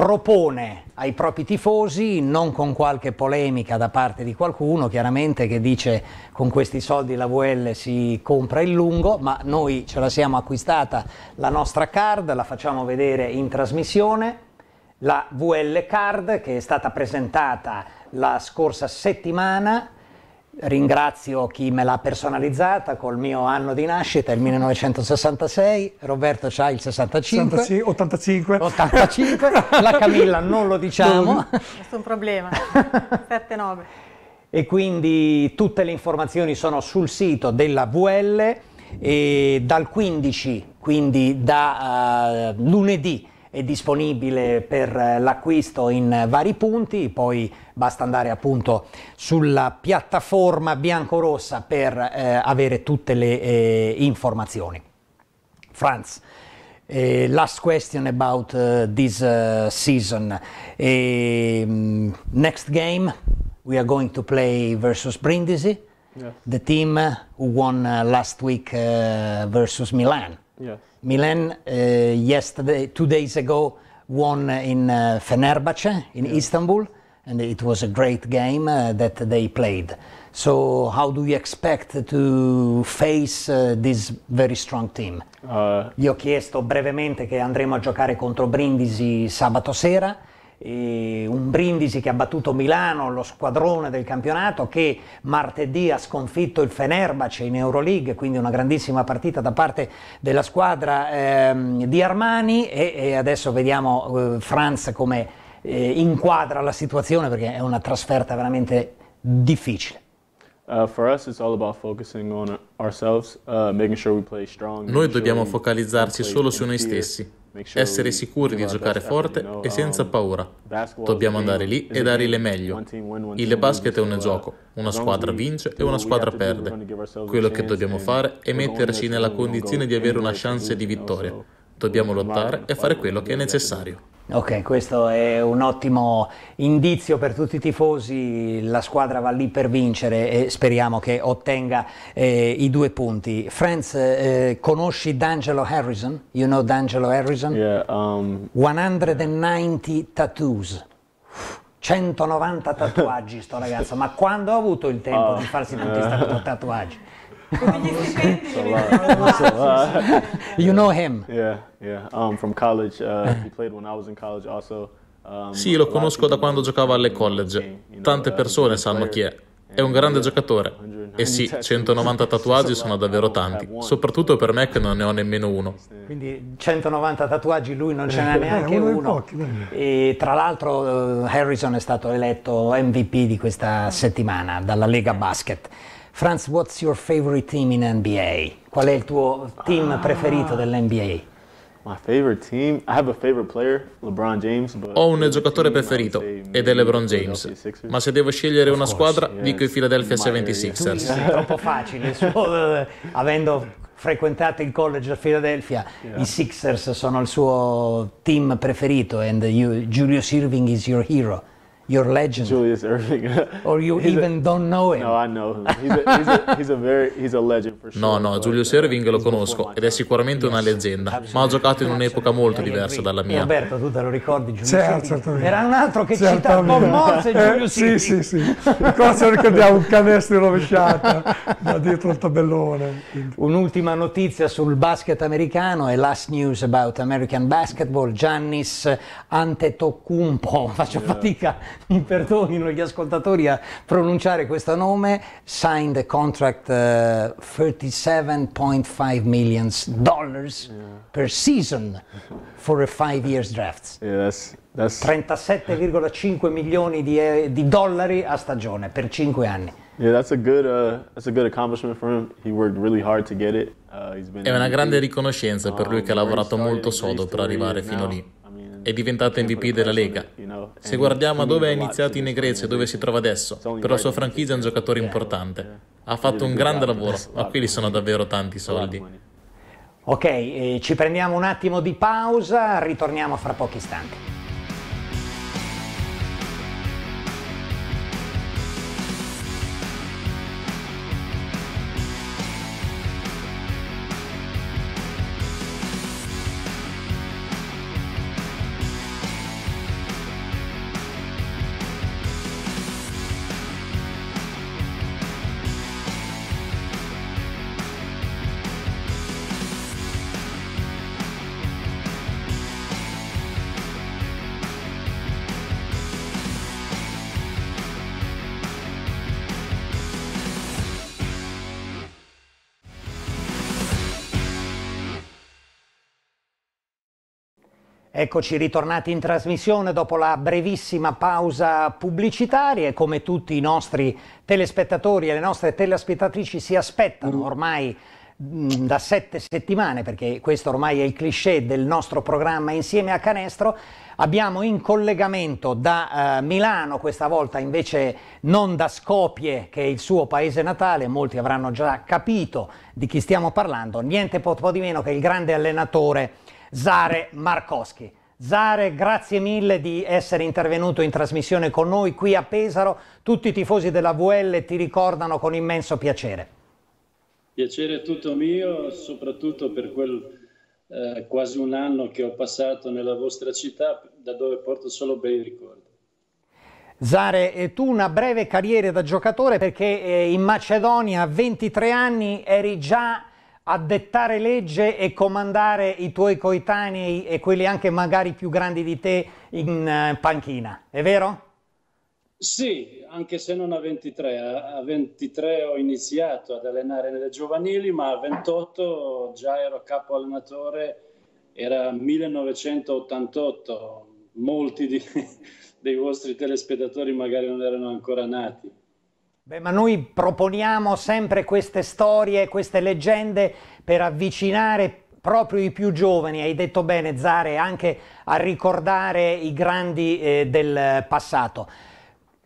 propone ai propri tifosi, non con qualche polemica da parte di qualcuno, chiaramente che dice con questi soldi la VL si compra il lungo, ma noi ce la siamo acquistata la nostra card, la facciamo vedere in trasmissione, la VL card che è stata presentata la scorsa settimana Ringrazio chi me l'ha personalizzata col mio anno di nascita, il 1966, Roberto c'ha il 65. 65 85. 85, la Camilla non lo diciamo. Nessun problema, 7 E quindi tutte le informazioni sono sul sito della VL e dal 15, quindi da uh, lunedì, è disponibile per eh, l'acquisto in vari punti, poi basta andare appunto sulla piattaforma biancorossa per eh, avere tutte le eh, informazioni. Franz, eh, last question about uh, this uh, season. Um, next game we are going to play versus Brindisi, yes. the team who won uh, last week versus Milan. Yes. Milan uh, yesterday, two days ago, won eh, in uh, Fenerbahce in yeah. Istanbul, and it was a great game uh, that they played. So, how do you expect to face uh, this very strong team? Gli uh, ho chiesto brevemente che andremo a giocare contro Brindisi sabato sera un Brindisi che ha battuto Milano, lo squadrone del campionato, che martedì ha sconfitto il Fenerbahce in Euroleague, quindi una grandissima partita da parte della squadra ehm, di Armani e, e adesso vediamo eh, Franz come eh, inquadra la situazione perché è una trasferta veramente difficile. Uh, uh, noi dobbiamo focalizzarci solo su noi stessi, essere sicuri di giocare forte e senza um, paura. Dobbiamo andare lì e dare il meglio. Il basket è un gioco, una squadra vince e una squadra perde. Quello che dobbiamo fare è metterci nella condizione di avere una chance di vittoria. Dobbiamo lottare e fare quello che è necessario. Ok, questo è un ottimo indizio per tutti i tifosi, la squadra va lì per vincere e speriamo che ottenga eh, i due punti. Franz, eh, conosci D'Angelo Harrison? You know D'Angelo Harrison? Yeah, um... 190 tattoos. 190 tatuaggi sto ragazzo, ma quando ha avuto il tempo oh, di farsi tutti questi uh... tatuaggi? you know him. Yeah, yeah. Um, from college. Uh, eh. he played when I was in college also. Um, sì, lo conosco da quando giocava alle college. Tante uh, persone sanno chi è. È un grande giocatore. E eh sì, 190 tatuaggi sono davvero tanti, soprattutto per me che non ne ho nemmeno uno. Quindi 190 tatuaggi lui non ce n'ha eh, neanche uno. E tra l'altro Harrison è stato eletto MVP di questa settimana dalla Lega Basket. Franz, what's your favorite team in NBA? Qual è il tuo team ah, preferito dell'NBA? My favorite team? I have a favorite player, LeBron James. Ho un giocatore preferito ed è LeBron James. Ma se devo scegliere una squadra, yeah, dico i Philadelphia 76ers. È troppo facile, suo, eh, avendo frequentato il college a Philadelphia, yeah. i Sixers sono il suo team preferito and you, Julius Irving is your hero your legend. Julius Irving. or you he's even a, don't know him. No, I know him. He's a, he's a, he's a very, he's a legend for sure. No, no, Julius Irving uh, lo conosco ed è sicuramente una leggenda, ma ha giocato in un'epoca molto diversa dalla mia. Roberto, tu te lo ricordi Giulio certo, certo Era un altro che certo citava con morse Giulio eh, Sì, sì, sì. Cosa ricordiamo? Un canestro rovesciato da dietro il tabellone. Un'ultima notizia sul basket americano e last news about American basketball. Giannis Antetokounmpo. Faccio yeah. fatica mi perdonino gli ascoltatori a pronunciare questo nome, signed a contract uh, 37.5 million dollars yeah. per season for a five years draft. Yeah, that's, that's... 37,5 milioni di, eh, di, dollari a stagione per 5 anni. Yeah, that's a good uh, that's a good accomplishment for him. He worked really hard to get it. Uh, È una grande riconoscenza per lui um, che ha lavorato molto sodo per arrivare fino lì è diventato MVP della Lega. Se guardiamo a dove ha iniziato in Grecia e dove si trova adesso, per la sua franchigia è un giocatore importante. Ha fatto un grande lavoro, ma qui li sono davvero tanti soldi. Ok, eh, ci prendiamo un attimo di pausa, ritorniamo fra pochi istanti. Eccoci ritornati in trasmissione dopo la brevissima pausa pubblicitaria e come tutti i nostri telespettatori e le nostre telespettatrici si aspettano ormai mm, da sette settimane, perché questo ormai è il cliché del nostro programma insieme a Canestro, abbiamo in collegamento da eh, Milano, questa volta invece non da Scopie, che è il suo paese natale, molti avranno già capito di chi stiamo parlando, niente po' di meno che il grande allenatore Zare Marcoschi. Zare, grazie mille di essere intervenuto in trasmissione con noi qui a Pesaro. Tutti i tifosi della VL ti ricordano con immenso piacere. Piacere tutto mio, soprattutto per quel eh, quasi un anno che ho passato nella vostra città, da dove porto solo bei ricordi. Zare, eh, tu una breve carriera da giocatore perché eh, in Macedonia a 23 anni eri già a dettare legge e comandare i tuoi coetanei e quelli anche magari più grandi di te in eh, panchina, è vero? Sì, anche se non a 23, a 23 ho iniziato ad allenare nelle giovanili, ma a 28 già ero capo allenatore, era 1988, molti di, dei vostri telespettatori magari non erano ancora nati. Beh, ma noi proponiamo sempre queste storie, queste leggende per avvicinare proprio i più giovani, hai detto bene Zare, anche a ricordare i grandi eh, del passato.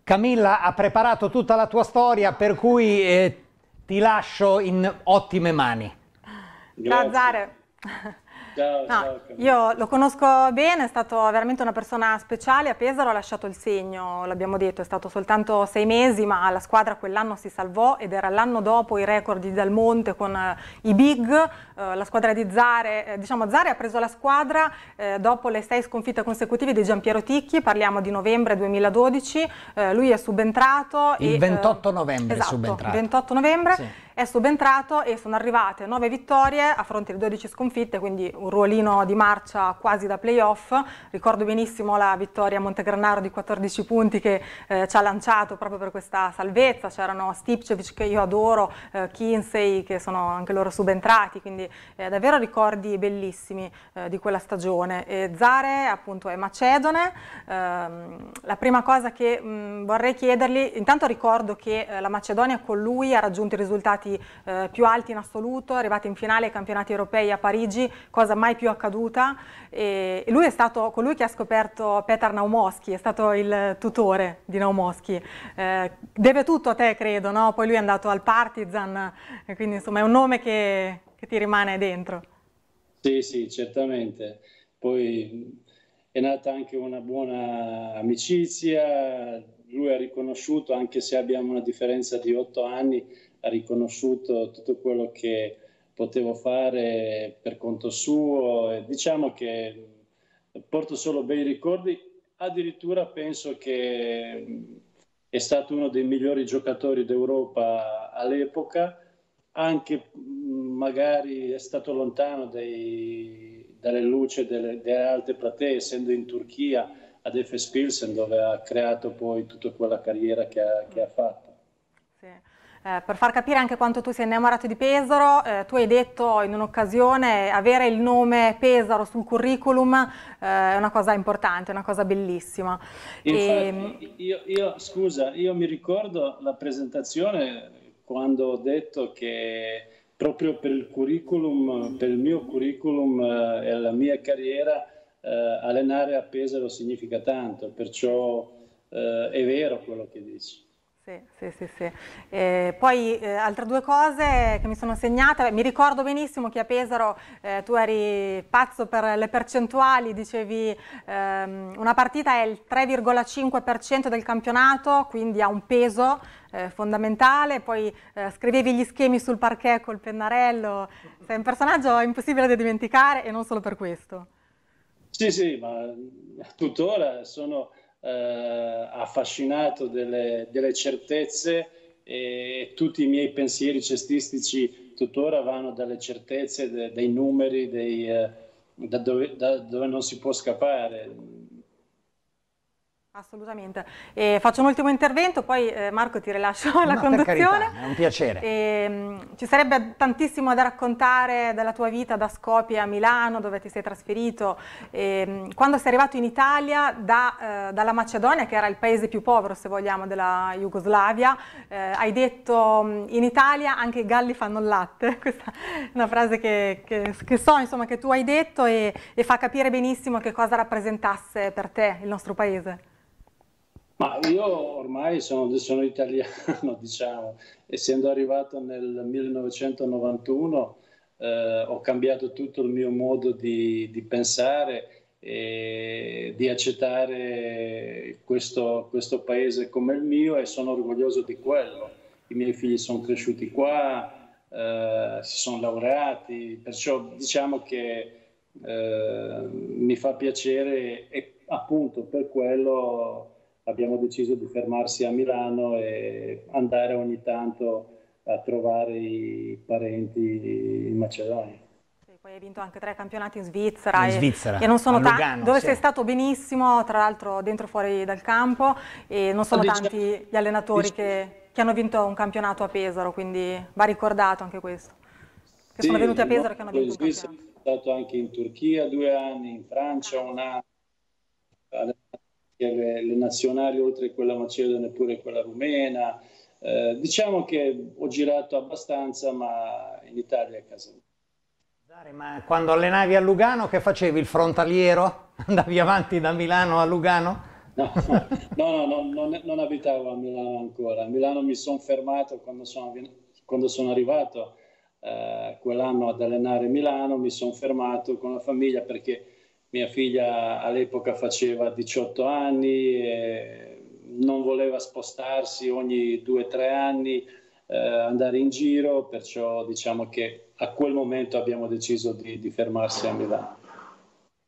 Camilla ha preparato tutta la tua storia, per cui eh, ti lascio in ottime mani. Grazie. Ciao Zare. Ciao, no, ciao, io lo conosco bene, è stato veramente una persona speciale, a Pesaro ha lasciato il segno, l'abbiamo detto, è stato soltanto sei mesi, ma la squadra quell'anno si salvò ed era l'anno dopo i record di Dalmonte con eh, i big, eh, la squadra di Zare, eh, diciamo Zare ha preso la squadra eh, dopo le sei sconfitte consecutive di Giampiero Ticchi, parliamo di novembre 2012, eh, lui è subentrato. Il e, 28 eh, novembre esatto, è subentrato. 28 novembre. Sì è subentrato e sono arrivate 9 vittorie a fronte di 12 sconfitte, quindi un ruolino di marcia quasi da playoff. Ricordo benissimo la vittoria a Montegranaro di 14 punti che eh, ci ha lanciato proprio per questa salvezza. C'erano Stipcevic che io adoro, eh, Kinsey che sono anche loro subentrati, quindi eh, davvero ricordi bellissimi eh, di quella stagione. E Zare appunto è macedone. Ehm, la prima cosa che mh, mm, vorrei chiedergli, intanto ricordo che eh, la Macedonia con lui ha raggiunto i risultati risultati eh, più alti in assoluto, arrivati in finale ai campionati europei a Parigi, cosa mai più accaduta. E lui è stato colui che ha scoperto Petar Naumoschi, è stato il tutore di Naumoschi. Eh, deve tutto a te, credo, no? Poi lui è andato al Partizan, quindi insomma è un nome che, che ti rimane dentro. Sì, sì, certamente. Poi è nata anche una buona amicizia, lui ha riconosciuto, anche se abbiamo una differenza di otto anni, riconosciuto tutto quello che potevo fare per conto suo. E diciamo che porto solo bei ricordi, addirittura penso che mm, è stato uno dei migliori giocatori d'Europa all'epoca, anche mm, magari è stato lontano dai, dalle luci delle, delle alte platee, essendo in Turchia ad Efes Pilsen dove ha creato poi tutta quella carriera che ha, che ha fatto eh, per far capire anche quanto tu sei innamorato di Pesaro, eh, tu hai detto in un'occasione avere il nome Pesaro sul curriculum eh, è una cosa importante, è una cosa bellissima. Infatti, e... Ehm, io, io, scusa, io mi ricordo la presentazione quando ho detto che proprio per il curriculum, per il mio curriculum eh, e la mia carriera, eh, allenare a Pesaro significa tanto, perciò eh, è vero quello che dici. Sì, sì, sì. sì. Eh, poi eh, altre due cose che mi sono segnate, mi ricordo benissimo che a Pesaro eh, tu eri pazzo per le percentuali, dicevi ehm, una partita è il 3,5% del campionato, quindi ha un peso eh, fondamentale, poi eh, scrivevi gli schemi sul parquet col pennarello, sei un personaggio impossibile da dimenticare e non solo per questo. Sì, sì, ma tuttora sono eh, affascinato delle, delle certezze e tutti i miei pensieri cestistici tuttora vanno dalle certezze, de, dei numeri, dei, eh, da, dove, da, dove, non si può scappare. Assolutamente. E faccio un ultimo intervento, poi eh, Marco ti rilascio la conduzione. Carità, è un piacere. E, um, ci sarebbe tantissimo da raccontare della tua vita da Skopje a Milano, dove ti sei trasferito. E, um, quando sei arrivato in Italia da, uh, dalla Macedonia, che era il paese più povero, se vogliamo, della Jugoslavia, uh, hai detto mm, in Italia anche i galli fanno il latte. Questa è una frase che, che, che so, insomma, che tu hai detto e, e fa capire benissimo che cosa rappresentasse per te il nostro paese. Ma io ormai sono, sono italiano, diciamo, essendo arrivato nel 1991 eh, ho cambiato tutto il mio modo di, di pensare e di accettare questo, questo paese come il mio e sono orgoglioso di quello. I miei figli sono cresciuti qua, eh, si sono laureati, perciò diciamo che eh, mi fa piacere e appunto per quello abbiamo deciso di fermarsi a Milano e andare ogni tanto a trovare i parenti in Macedonia. Sì, poi hai vinto anche tre campionati in Svizzera. In Svizzera, e, e non sono tanti, dove sì. sei stato benissimo, tra l'altro dentro e fuori dal campo, e non sono diciamo, tanti gli allenatori diciamo, che, che, hanno vinto un campionato a Pesaro, quindi va ricordato anche questo. Che sì, sono venuti a Pesaro e che hanno vinto in Svizzera, sono stato anche in Turchia due anni, in Francia un anno, le, le nazionali oltre quella macedone pure quella rumena. Eh, diciamo che ho girato abbastanza, ma in Italia è a casa mia. Ma quando allenavi a Lugano che facevi? Il frontaliero? Andavi avanti da Milano a Lugano? No, no, no, non, non abitavo a Milano ancora. A Milano mi sono fermato quando sono, quando sono arrivato eh, quell'anno ad allenare Milano, mi sono fermato con la famiglia perché mia figlia all'epoca faceva 18 anni, non voleva spostarsi ogni 2-3 anni, eh, andare in giro, perciò diciamo che a quel momento abbiamo deciso di, di fermarsi a Milano.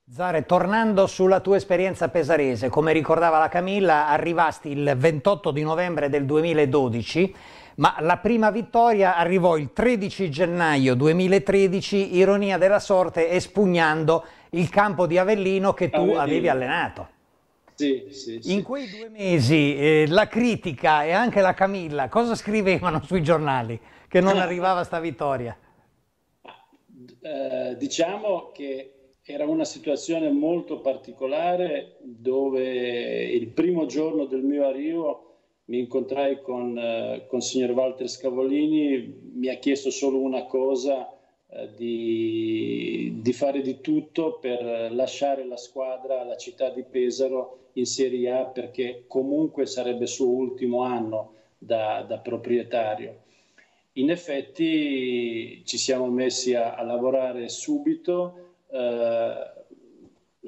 Zare, tornando sulla tua esperienza pesarese, come ricordava la Camilla, arrivasti il 28 di novembre del 2012, ma la prima vittoria arrivò il 13 gennaio 2013, ironia della sorte, espugnando il campo di Avellino che tu Avellino. avevi allenato. Sì, sì, sì. In quei due mesi eh, la critica e anche la Camilla cosa scrivevano sui giornali che non arrivava sta vittoria? Eh, diciamo che era una situazione molto particolare dove il primo giorno del mio arrivo mi incontrai con, eh, con il signor Walter Scavolini, mi ha chiesto solo una cosa eh, di, di, fare di tutto per eh, lasciare la squadra, la città di Pesaro in Serie A perché comunque sarebbe il suo ultimo anno da, da proprietario. In effetti ci siamo messi a, a lavorare subito. Eh,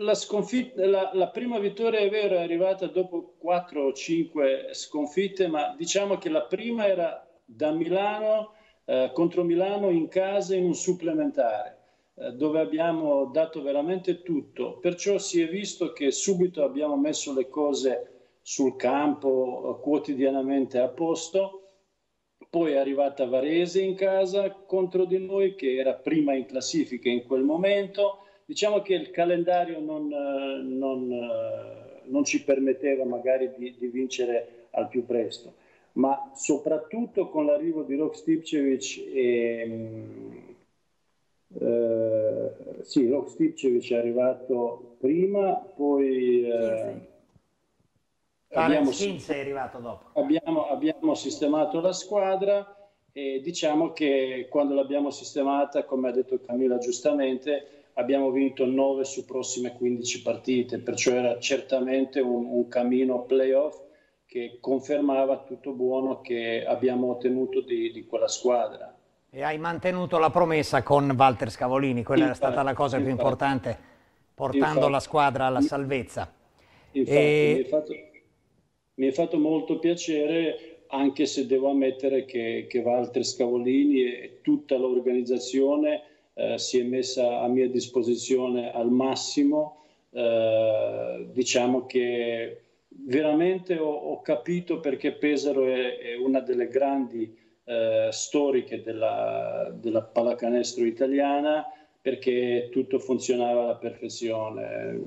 la, la, la, prima vittoria è vero, è arrivata dopo 4 o 5 sconfitte, ma diciamo che la prima era da Milano eh, contro Milano in casa in un supplementare eh, dove abbiamo dato veramente tutto, perciò si è visto che subito abbiamo messo le cose sul campo eh, quotidianamente a posto, poi è arrivata Varese in casa contro di noi che era prima in classifica in quel momento, diciamo che il calendario non, non, non ci permetteva magari di, di vincere al più presto ma soprattutto con l'arrivo di Rok Stipcevic e, eh, sì, Rok Stipcevic è arrivato prima, poi... Eh, Abbiamo, abbiamo, abbiamo, sistemato la squadra e diciamo che quando l'abbiamo sistemata, come ha detto Camilla giustamente, abbiamo vinto 9 su prossime 15 partite, perciò era certamente un, un cammino playoff che confermava tutto buono che abbiamo ottenuto di, di quella squadra. E hai mantenuto la promessa con Walter Scavolini, quella infatti, era stata la cosa infatti, più importante, portando infatti, la squadra alla salvezza. E... Mi, è fatto, mi, è fatto, molto piacere, anche se devo ammettere che, che Walter Scavolini e tutta l'organizzazione eh, si è messa a mia disposizione al massimo. Eh, diciamo che veramente ho, ho capito perché Pesaro è, è una delle grandi eh, storiche della, della pallacanestro italiana perché tutto funzionava alla perfezione.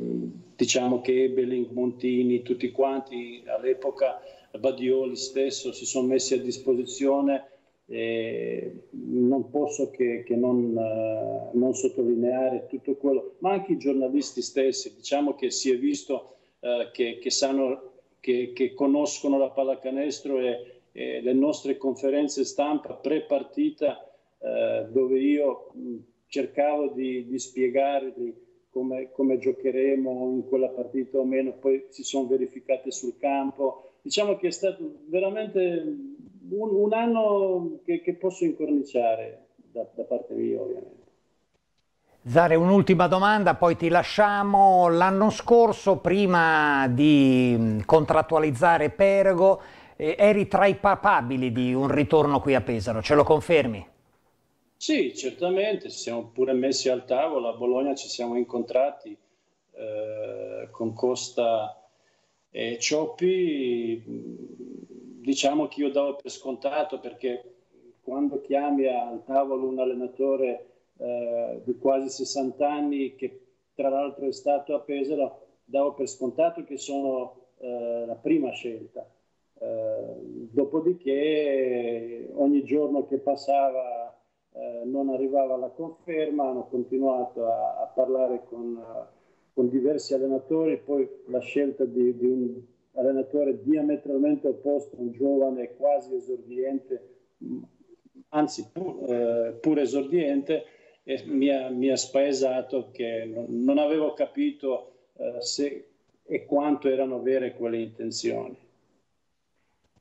Diciamo che Ebeling, Montini, tutti quanti all'epoca, Badioli stesso, si sono messi a disposizione e non posso che, che non, eh, non, sottolineare tutto quello, ma anche i giornalisti stessi, diciamo che si è visto eh, che, che, sanno, che, che, conoscono la pallacanestro e, e, le nostre conferenze stampa pre-partita eh, dove io cercavo di, di spiegarvi come, come, giocheremo in quella partita o meno, poi si sono verificate sul campo. Diciamo che è stato veramente un, un anno che, che, posso incorniciare da, da parte mia ovviamente. Zare, un'ultima domanda, poi ti lasciamo. L'anno scorso, prima di mm, contrattualizzare Perego, eh, eri tra i papabili di un ritorno qui a Pesaro, ce lo confermi? Sì, certamente, ci siamo pure messi al tavolo, a Bologna ci siamo incontrati eh, con Costa e Cioppi, diciamo che io davo per scontato perché quando chiami al tavolo un allenatore eh, di quasi 60 anni che tra l'altro è stato a Pesaro, davo per scontato che sono eh, la prima scelta. Eh, dopodiché ogni giorno che passava eh, non arrivava la conferma, hanno continuato a, a parlare con, eh, con, diversi allenatori, poi la scelta di, di un allenatore diametralmente opposto, un giovane quasi esordiente, anzi pur, eh, pur esordiente, e mi ha, mi ha spaesato che non, non avevo capito eh, se e quanto erano vere quelle intenzioni.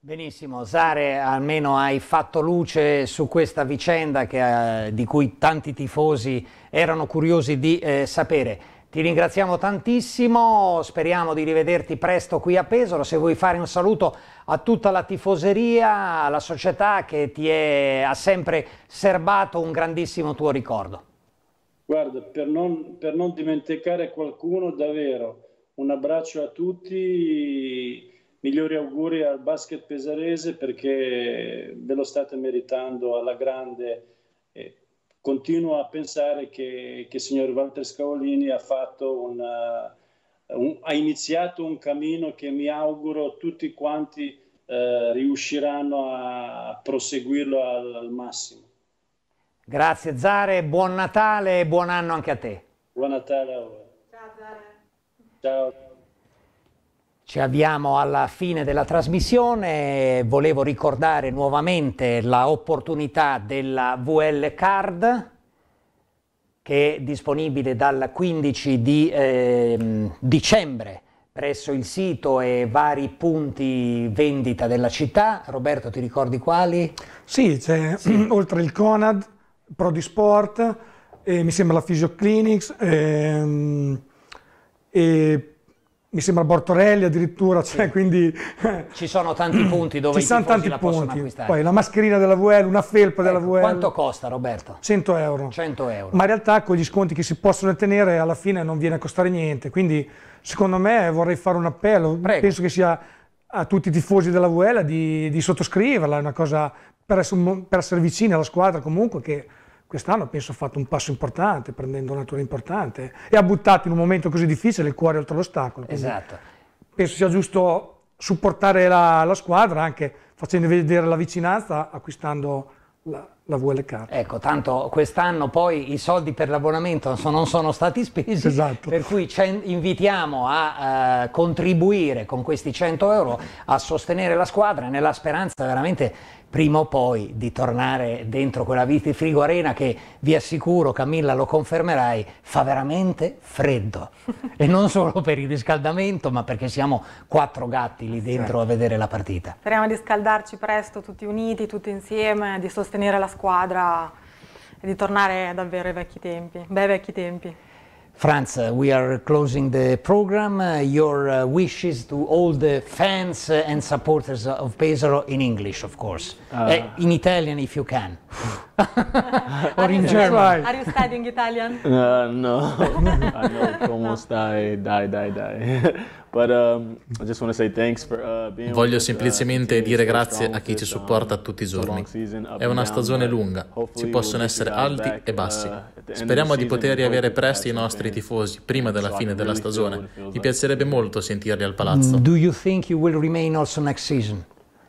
Benissimo, Sare, almeno hai fatto luce su questa vicenda che, eh, di cui tanti tifosi erano curiosi di eh, sapere. Ti ringraziamo tantissimo, speriamo di rivederti presto qui a Pesaro. Se vuoi fare un saluto a tutta la tifoseria, alla società che ti è, ha sempre serbato un grandissimo tuo ricordo. Guarda, per non, per non dimenticare qualcuno, davvero, un abbraccio a tutti, migliori auguri al basket pesarese perché ve lo state meritando alla grande continuo a pensare che, che il signor Walter Scavolini ha fatto una, eh, un, ha iniziato un cammino che mi auguro tutti quanti eh, riusciranno a proseguirlo al, al massimo. Grazie Zare, buon Natale e buon anno anche a te. Buon Natale a voi. Ciao Zare. Ciao. Ci avviamo alla fine della trasmissione, volevo ricordare nuovamente l'opportunità della VL Card che è disponibile dal 15 di eh, dicembre presso il sito e vari punti vendita della città. Roberto ti ricordi quali? Sì, c'è sì. oltre il Conad, Prodisport, eh, mi sembra la Physioclinics. Ehm, e mi sembra Bortorelli addirittura, cioè, sì. quindi... Ci sono tanti punti dove ci sono tanti la punti. Poi la mascherina della VL, una felpa ecco, della VL... Quanto costa Roberto? 100 euro. 100 euro. Ma in realtà con gli sconti che si possono ottenere alla fine non viene a costare niente, quindi secondo me vorrei fare un appello, Prego. penso che sia a tutti i tifosi della VL di, di sottoscriverla, è una cosa per essere, per essere vicini alla squadra comunque che quest'anno penso ha fatto un passo importante, prendendo una tour importante, e ha buttato in un momento così difficile il cuore oltre l'ostacolo. Esatto. Penso sia giusto supportare la, la, squadra anche facendo vedere la vicinanza, acquistando la, la Car. Ecco, tanto quest'anno poi i soldi per l'abbonamento non sono stati spesi, esatto. per cui invitiamo a eh, contribuire con questi 100 euro a sostenere la squadra nella speranza veramente prima o poi di tornare dentro quella vitifrigo arena che vi assicuro Camilla lo confermerai fa veramente freddo e non solo per il riscaldamento ma perché siamo quattro gatti lì dentro sì. Certo. a vedere la partita speriamo di scaldarci presto tutti uniti tutti insieme di sostenere la squadra e di tornare davvero ai vecchi tempi bei vecchi tempi Franz, uh, we are closing the program. Uh, your uh, wishes to all the fans uh, and supporters of Pesaro in English, of course. Uh. Eh, in Italian, if you can. or in German. Are you studying Italian? Uh, no, I know como stai, dai, dai, dai. Um, uh, Voglio uh, semplicemente dire grazie a chi ci um, supporta tutti i giorni. È una stagione lunga, ci possono essere alti uh, e bassi. Speriamo di poter riavere presto i nostri tifosi prima della fine della stagione. Mi piacerebbe molto sentirli al palazzo. Do you think you will remain also next season?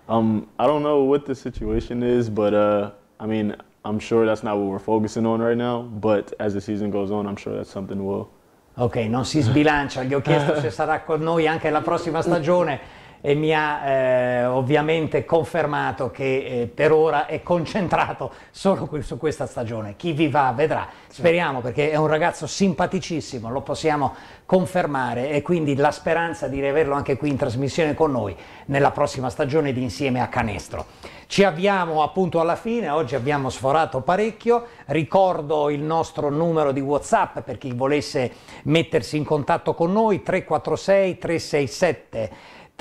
Um, I don't know what the situation is, but I mean, I'm sure that's not what we're focusing on right now, but as the season goes on, I'm sure that's something we'll Ok, non si sbilancia, gli ho chiesto se sarà con noi anche la prossima stagione e mi ha eh, ovviamente confermato che eh, per ora è concentrato solo su questa stagione. Chi vi va vedrà, speriamo perché è un ragazzo simpaticissimo, lo possiamo confermare e quindi la speranza di riaverlo anche qui in trasmissione con noi nella prossima stagione di Insieme a Canestro. Ci avviamo appunto alla fine, oggi abbiamo sforato parecchio, ricordo il nostro numero di Whatsapp per chi volesse mettersi in contatto con noi 346 367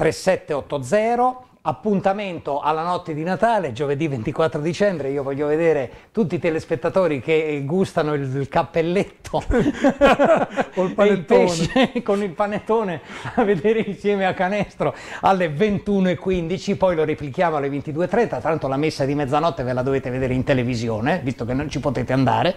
3780 appuntamento alla notte di Natale, giovedì 24 dicembre, io voglio vedere tutti i telespettatori che eh, gustano il, il cappelletto il il pesce, con il panettone a vedere insieme a Canestro alle 21.15, poi lo replichiamo alle 22.30, tanto la messa di mezzanotte ve la dovete vedere in televisione, visto che non ci potete andare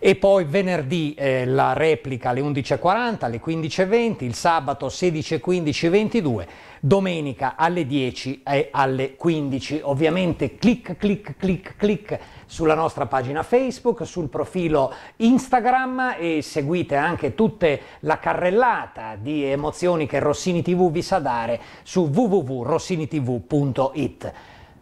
e poi venerdì eh, la replica alle 11.40, alle 15.20, il sabato 16.15.22, domenica alle 10 e alle 15. Ovviamente clic, clic, clic, clic sulla nostra pagina Facebook, sul profilo Instagram e seguite anche tutta la carrellata di emozioni che Rossini TV vi sa dare su www.rossinitv.it.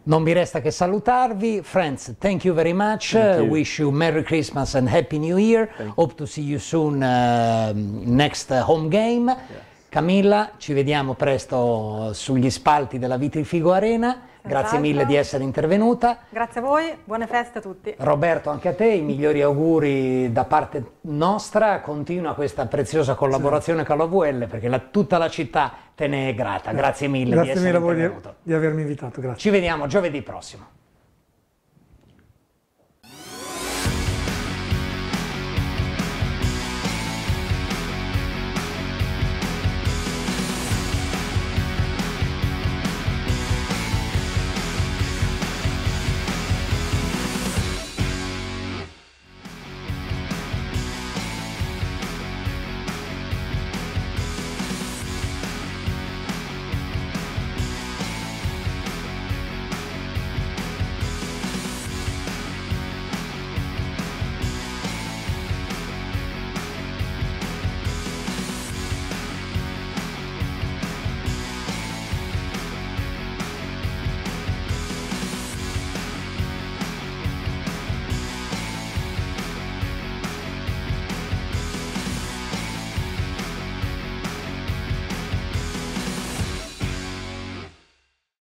Non mi resta che salutarvi. Friends, thank you very much. You. Wish you Merry Christmas and Happy New Year. Thank Hope to see you soon um, uh, next home game. Yes. Camilla, ci vediamo presto sugli spalti della Vitrifigo Arena. Grazie mille di essere intervenuta. Grazie a voi, buone feste a tutti. Roberto, anche a te i migliori auguri da parte nostra. Continua questa preziosa collaborazione sì. con la VL perché la, tutta la città te ne è grata. Grazie mille grazie di mille venuto. di avermi invitato. Grazie. Ci vediamo giovedì prossimo.